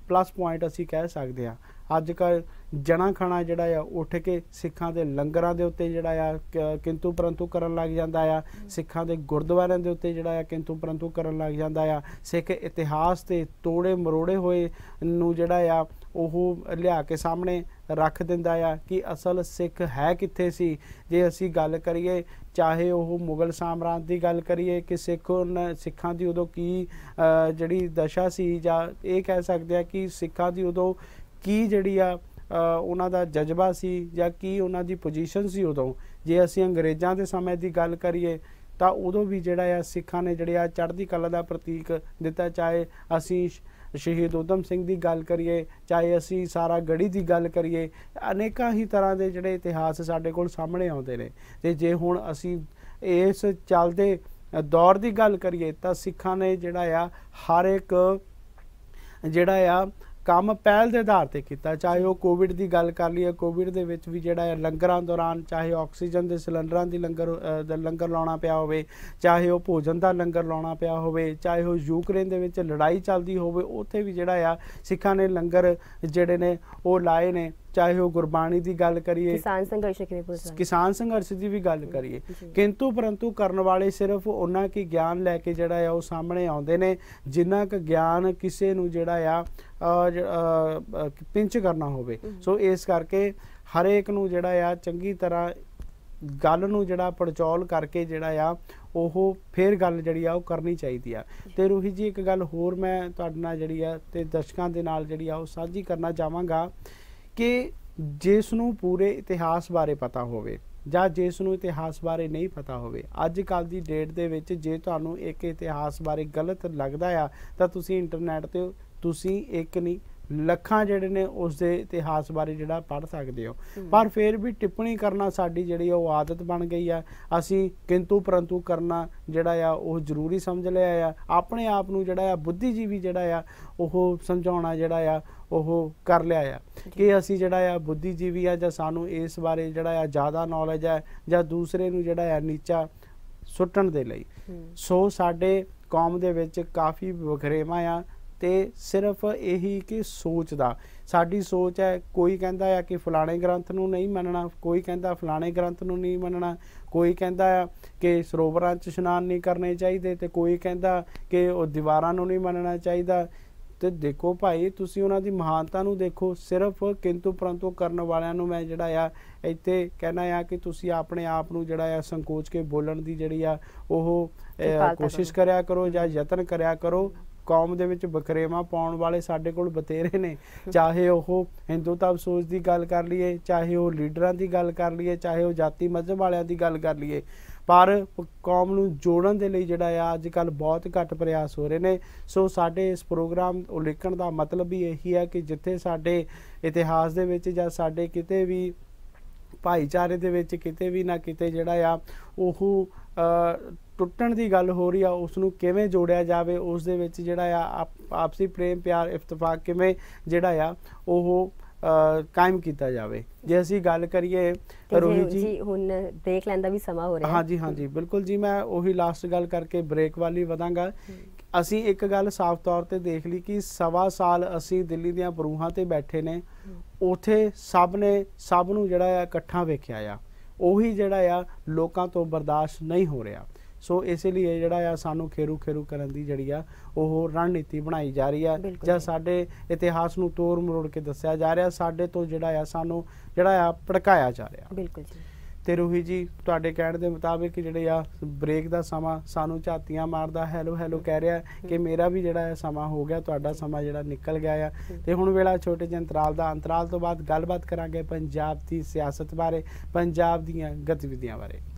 A: ਪਲੱਸ ਪੁਆਇੰਟ ਅਸੀਂ ਕਹਿ ਸਕਦੇ ਆ ਅੱਜ ਕੱਲ ਜਣਾ ਖਾਣਾ ਜਿਹੜਾ ਆ ਉੱਠ ਕੇ ਸਿੱਖਾਂ ਦੇ ਲੰਗਰਾਂ ਦੇ ਉੱਤੇ ਜਿਹੜਾ ਆ ਕਿੰਤੂ ਪਰੰਤੂ ਕਰਨ ਲੱਗ ਜਾਂਦਾ ਆ ਸਿੱਖਾਂ ਦੇ ਗੁਰਦੁਆਰਿਆਂ ਦੇ ਉੱਤੇ ਜਿਹੜਾ ਆ ਕਿੰਤੂ ਪਰੰਤੂ ਕਰਨ ਲੱਗ ਜਾਂਦਾ ਆ ਸਿੱਖ ਇਤਿਹਾਸ ਤੇ ਤੋੜੇ ਮਰੋੜੇ ਹੋਏ ਨੂੰ ਜਿਹੜਾ ਆ ਉਹ ਲਿਆ ਕੇ ਸਾਹਮਣੇ ਰੱਖ ਦਿੰਦਾ ਆ ਕਿ ਅਸਲ ਸਿੱਖ ਹੈ ਕਿੱਥੇ ਸੀ ਜੇ ਅਸੀਂ ਗੱਲ ਕਰੀਏ ਚਾਹੇ ਉਹ ਮੁਗਲ ਸਾਮਰਾਜ ਦੀ ਗੱਲ ਕਰੀਏ ਕਿ ਸਿੱਖ ਸਿੱਖਾਂ ਦੀ ਉਦੋਂ ਕੀ ਜਿਹੜੀ ਦਸ਼ਾ ਸੀ ਜਾਂ ਇਹ ਕਹਿ ਸਕਦੇ ਆ ਕਿ ਸਿੱਖਾਂ ਦੀ ਉਦੋਂ ਕੀ ਜਿਹੜੀ ਆ ਉਹਨਾਂ ਦਾ ਜਜ਼ਬਾ ਸੀ ਜਾਂ ਕੀ ਉਹਨਾਂ ਦੀ ਪੋਜੀਸ਼ਨ ਸੀ ਉਦੋਂ ਜੇ ਅਸੀਂ ਅੰਗਰੇਜ਼ਾਂ ਦੇ ਸਮੇਂ ਦੀ ਗੱਲ ਕਰੀਏ ਤਾਂ ਉਦੋਂ ਵੀ ਜਿਹੜਾ ਆ ਸਿੱਖਾਂ ਨੇ ਜਿਹੜਿਆ ਆ ਚੜ੍ਹਦੀ ਕਲਾ ਦਾ ਪ੍ਰਤੀਕ ਦਿੱਤਾ ਚਾਹੇ ਅਸੀਂ ਸ਼ਹੀਦ ਉਦਮ ਸਿੰਘ ਦੀ ਗੱਲ ਕਰੀਏ ਚਾਹੇ ਅਸੀਂ ਸਾਰਾ ਗੜੀ ਦੀ ਗੱਲ ਕਰੀਏ ਅਨੇਕਾਂ ਹੀ ਤਰ੍ਹਾਂ ਦੇ ਜਿਹੜੇ ਇਤਿਹਾਸ ਸਾਡੇ ਕੋਲ ਸਾਹਮਣੇ ਆਉਂਦੇ ਨੇ ਤੇ ਜੇ ਹੁਣ ਅਸੀਂ ਇਸ ਚੱਲਦੇ ਦੌਰ ਦੀ ਗੱਲ ਕਰੀਏ ਤਾਂ ਸਿੱਖਾਂ ਨੇ ਜਿਹੜਾ ਆ ਹਰ ਇੱਕ ਜਿਹੜਾ ਆ ਕੰਮ ਪਹਿਲ ਦੇ ਆਧਾਰ ਤੇ ਕੀਤਾ ਚਾਹੇ ਉਹ ਕੋਵਿਡ ਦੀ ਗੱਲ ਕਰ ਲਈਏ ਕੋਵਿਡ ਦੇ ਵਿੱਚ ਵੀ ਜਿਹੜਾ ਹੈ ਲੰਗਰਾਂ ਦੌਰਾਨ ਚਾਹੇ ਆਕਸੀਜਨ ਦੇ ਸਿਲੰਡਰਾਂ ਦੀ ਲੰਗਰ ਦਾ ਲੰਗਰ ਲਾਉਣਾ ਪਿਆ ਹੋਵੇ ਚਾਹੇ ਉਹ ਭੋਜਨ ਦਾ ਲੰਗਰ ਲਾਉਣਾ ਪਿਆ ਹੋਵੇ ਚਾਹੇ ਉਹ ਯੂਕਰੇਨ ਦੇ ਵਿੱਚ ਲੜਾਈ ਚੱਲਦੀ ਹੋਵੇ ਉੱਥੇ ਵੀ ਜਿਹੜਾ ਆ ਸਿੱਖਾਂ ਨੇ ਲੰਗਰ ਜਿਹੜੇ ਨੇ ਉਹ ਲਾਏ ਨੇ ਚਾਹੇ ਉਹ ਗੁਰਬਾਣੀ ਦੀ ਗੱਲ ਕਰੀਏ ਕਿਸਾਨ
B: ਸੰਘਰਸ਼ ਕਿਵੇਂ ਪੁੱਛਦਾ
A: ਕਿਸਾਨ ਸੰਘਰਸ਼ ਦੀ ਵੀ ਗੱਲ ਕਰੀਏ ਕਿੰਤੂ ਪਰੰਤੂ ਕਰਨ ਵਾਲੇ ਸਿਰਫ ਉਹਨਾਂ ਕੀ ਗਿਆਨ ਲੈ ਕੇ ਜਿਹੜਾ ਆ ਉਹ ਸਾਹਮਣੇ ਆਉਂਦੇ ਨੇ ਜਿੰਨਾ ਕ ਗਿਆਨ ਕਿਸੇ ਨੂੰ ਜਿਹੜਾ ਆ ਪਿੰਚ ਕਰਨਾ ਹੋਵੇ ਸੋ ਇਸ ਕਰਕੇ ਹਰੇਕ ਨੂੰ ਜਿਹੜਾ ਆ ਚੰਗੀ ਤਰ੍ਹਾਂ ਗੱਲ ਨੂੰ ਜਿਹੜਾ ਪੜਚੋਲ ਕਰਕੇ ਜਿਹੜਾ ਆ ਉਹ ਫੇਰ ਗੱਲ ਜਿਹੜੀ ਆ ਉਹ ਕਰਨੀ ਚਾਹੀਦੀ ਆ ਤੇ ਰੋਹੀ ਜੀ ਇੱਕ ਗੱਲ ਹੋਰ ਮੈਂ ਤੁਹਾਡੇ ਨਾਲ ਜਿਹੜੀ ਆ ਤੇ ਦਰਸ਼ਕਾਂ ਦੇ ਨਾਲ ਜਿਹੜੀ ਆ ਉਹ ਸਾਂਝੀ ਕਰਨਾ ਚਾਹਾਂਗਾ ਕਿ ਜਿਸ ਨੂੰ ਪੂਰੇ ਇਤਿਹਾਸ ਬਾਰੇ ਪਤਾ ਹੋਵੇ ਜਾਂ ਜਿਸ ਨੂੰ ਇਤਿਹਾਸ ਬਾਰੇ ਨਹੀਂ ਪਤਾ ਹੋਵੇ ਅੱਜ ਕੱਲ ਦੀ ਡੇਟ ਦੇ ਵਿੱਚ ਜੇ ਤੁਹਾਨੂੰ ਇੱਕ ਇਤਿਹਾਸ ਬਾਰੇ ਗਲਤ ਲੱਗਦਾ ਆ ਤਾਂ ਤੁਸੀਂ ਇੰਟਰਨੈਟ ਤੇ ਤੁਸੀਂ ਇੱਕ ਨਹੀਂ ਲੱਖਾਂ ਜਿਹੜੇ ਨੇ ਉਸ ਦੇ ਇਤਿਹਾਸ ਬਾਰੇ ਜਿਹੜਾ ਪੜ ਸਕਦੇ ਹੋ ਪਰ ਫਿਰ ਵੀ ਟਿੱਪਣੀ ਕਰਨਾ ਸਾਡੀ ਜਿਹੜੀ ਉਹ ਆਦਤ ਬਣ ਗਈ ਆ ਅਸੀਂ ਕਿੰਤੂ ਪਰੰਤੂ ਕਰਨਾ ਜਿਹੜਾ ਆ ਉਹ ਜ਼ਰੂਰੀ ਸਮਝ ਲਿਆ ਆ ਆਪਣੇ ਆਪ ਨੂੰ ਜਿਹੜਾ ਆ ਬੁੱਧੀਜੀਵੀ ਜਿਹੜਾ ਆ ਉਹ ਸਮਝਾਉਣਾ ਜਿਹੜਾ ਆ ਉਹ ਕਰ ਲਿਆ ਆ ਕਿ ਅਸੀਂ ਜਿਹੜਾ ਆ ਬੁੱਧੀਜੀਵੀ ਆ ਜਾਂ ਸਾਨੂੰ ਇਸ ਬਾਰੇ ਜਿਹੜਾ ਆ ਜ਼ਿਆਦਾ ਨੌਲੇਜ ਆ ਜਾਂ ਦੂਸਰੇ ਨੂੰ ਜਿਹੜਾ ਆ ਨੀਚਾ ਸੁੱਟਣ ਦੇ ਲਈ ਸੋ ਸਾਡੇ ਕੌਮ ਦੇ ਵਿੱਚ ਕਾਫੀ ਵਖਰੇਵਾ ਆ ਤੇ ਸਿਰਫ ਇਹੀ ਕਿ ਸੋਚ ਦਾ ਸਾਡੀ ਸੋਚ ਹੈ ਕੋਈ ਕਹਿੰਦਾ ਆ ਕਿ ਫਲਾਣੇ ਗ੍ਰੰਥ ਨੂੰ ਨਹੀਂ ਮੰਨਣਾ ਕੋਈ ਕਹਿੰਦਾ ਫਲਾਣੇ ਗ੍ਰੰਥ ਨੂੰ ਨਹੀਂ ਮੰਨਣਾ ਕੋਈ ਕਹਿੰਦਾ ਆ ਕਿ ਸਰੋਵਰਾਂ 'ਚ ਇਸ਼ਨਾਨ ਨਹੀਂ ਕਰਨੇ ਚਾਹੀਦੇ ਤੇ ਕੋਈ ਕਹਿੰਦਾ ਕਿ ਉਹ ਦੀਵਾਰਾਂ ਨੂੰ ਨਹੀਂ ਮੰਨਣਾ ਚਾਹੀਦਾ ਤੇ ਦੇਖੋ ਭਾਈ ਤੁਸੀਂ ਉਹਨਾਂ ਦੀ ਮਹਾਨਤਾ ਨੂੰ ਦੇਖੋ ਸਿਰਫ ਕਿੰਤੂ ਪਰੰਤੂ ਕਰਨ ਵਾਲਿਆਂ ਨੂੰ ਮੈਂ ਜਿਹੜਾ ਆ ਇੱਥੇ ਕਹਿਣਾ ਆ ਕਿ ਤੁਸੀਂ ਆਪਣੇ ਆਪ ਨੂੰ ਜਿਹੜਾ ਆ ਸੰਕੋਚ ਕੇ ਬੋਲਣ ਦੀ ਜਿਹੜੀ ਆ ਉਹ ਕੋਸ਼ਿਸ਼ ਕਰਿਆ ਕਰੋ ਜਾਂ ਯਤਨ ਕਰਿਆ ਕਰੋ ਕੌਮ ਦੇ ਵਿੱਚ ਬਕਰੇਵਾ ਪਾਉਣ ਵਾਲੇ ਸਾਡੇ ਕੋਲ ਬਤੇਰੇ ਨੇ ਚਾਹੇ ਉਹ ਹਿੰਦੂਤਾ ਅਫਸੋਸ ਦੀ ਗੱਲ ਕਰ ਲਈਏ ਚਾਹੇ ਉਹ ਲੀਡਰਾਂ ਦੀ ਗੱਲ ਕਰ ਲਈਏ ਚਾਹੇ ਉਹ ਜਾਤੀ ਮਜ਼ਹਬ ਵਾਲਿਆਂ ਦੀ ਗੱਲ ਕਰ ਲਈਏ ਪਰ ਕੌਮ ਨੂੰ ਜੋੜਨ ਦੇ ਲਈ ਜਿਹੜਾ ਆ ਅੱਜ ਕੱਲ ਬਹੁਤ ਘੱਟ ਪ੍ਰਯਾਸ ਹੋ ਰਹੇ ਨੇ ਸੋ ਸਾਡੇ ਇਸ ਪ੍ਰੋਗਰਾਮ ਉਲੇਖਣ ਦਾ ਮਤਲਬ ਵੀ ਇਹੀ ਹੈ ਕਿ ਜਿੱਥੇ ਸਾਡੇ ਇਤਿਹਾਸ ਦੇ ਵਿੱਚ ਜਾਂ ਸਾਡੇ ਕਿਤੇ ਵੀ ਭਾਈਚਾਰੇ ਦੇ ਵਿੱਚ ਕਿਤੇ ਵੀ ਨਾ ਕਿਤੇ ਜਿਹੜਾ ਆ ਉਹ ਟੁੱਟਣ ਦੀ ਗੱਲ ਹੋ ਰਹੀ ਆ ਉਸ ਨੂੰ ਕਿਵੇਂ ਜੋੜਿਆ ਜਾਵੇ ਉਸ ਦੇ ਵਿੱਚ ਜਿਹੜਾ ਆ ਆਪਸੀ ਪ੍ਰੇਮ ਪਿਆਰ ਇਫਤਫਾਕ ਕਿਵੇਂ ਜਿਹੜਾ ਆ ਉਹ ਕਾਇਮ ਕੀਤਾ ਜਾਵੇ ਜੇ ਅਸੀਂ ਗੱਲ ਕਰੀਏ
B: ਰੋਹੀ ਜੀ ਹੁਣ ਦੇਖ ਲੈਂਦਾ ਵੀ ਸਮਾਂ ਹੋ ਰਿਹਾ ਹੈ ਹਾਂਜੀ ਹਾਂਜੀ
A: ਬਿਲਕੁਲ ਜੀ ਮੈਂ ਉਹੀ ਲਾਸਟ ਗੱਲ ਕਰਕੇ ਬ੍ਰੇਕ ਵਾਲੀ ਵਧਾਂਗਾ ਅਸੀਂ ਇੱਕ ਗੱਲ ਸਾਫ਼ ਤੌਰ ਤੇ ਦੇਖ ਲਈ ਕਿ ਸਵਾ ਸਾਲ ਅਸੀਂ ਦਿੱਲੀ ਦੀਆਂ ਬਰੂਹਾਂ ਤੇ ਬੈਠੇ ਨੇ ਉਥੇ ਸਭ ਨੇ ਸਭ ਨੂੰ ਜਿਹੜਾ ਆ ਇਕੱਠਾ ਵੇਖਿਆ ਆ ਉਹੀ ਜਿਹੜਾ ਆ ਲੋਕਾਂ ਤੋਂ ਬਰਦਾਸ਼ਤ ਨਹੀਂ ਹੋ ਰਿਹਾ ਸੋ ਇਸੇ ਲਈ ਜਿਹੜਾ ਆ ਸਾਨੂੰ ਖੇਰੂ ਖੇਰੂ ਕਰਨ ਦੀ ਜਿਹੜੀ ਆ ਉਹ ਰਣਨੀਤੀ ਬਣਾਈ ਜਾ ਰਹੀ ਆ ਜਾਂ ਸਾਡੇ ਇਤਿਹਾਸ ਨੂੰ ਤੋੜ ਮਰੋੜ ਕੇ ਦੱਸਿਆ ਜਾ ਰਿਹਾ ਸਾਡੇ ਤੋਂ ਜਿਹੜਾ ਆ ਸਾਨੂੰ ਜਿਹੜਾ ਆ ਭੜਕਾਇਆ ਜਾ ਰਿਹਾ ਬਿਲਕੁਲ ਜੀ ਤੇ ਰੋਹੀ ਜੀ ਤੁਹਾਡੇ ਕਹਿਣ ਦੇ ਮੁਤਾਬਿਕ ਜਿਹੜੇ ਆ ਬ੍ਰੇਕ ਦਾ ਸਮਾਂ ਸਾਨੂੰ ਝਾਤੀਆਂ ਮਾਰਦਾ ਹੈਲੋ ਹੈਲੋ ਕਹਿ ਰਿਹਾ ਕਿ ਮੇਰਾ ਵੀ ਜਿਹੜਾ ਹੈ ਸਮਾਂ ਹੋ ਗਿਆ ਤੁਹਾਡਾ ਸਮਾਂ ਜਿਹੜਾ ਨਿਕਲ ਗਿਆ ਆ ਤੇ ਹੁਣ ਵੇਲਾ ਛੋਟੇ ਜਿਹੇ ਅੰਤਰਾਲ ਦਾ ਅੰਤਰਾਲ ਤੋਂ ਬਾਅਦ ਗੱਲਬਾਤ ਕਰਾਂਗੇ ਪੰਜਾਬ ਦੀ ਸਿਆਸਤ ਬਾਰੇ ਪੰਜਾਬ ਦੀਆਂ ਗਤੀਵਿਧੀਆਂ ਬਾਰੇ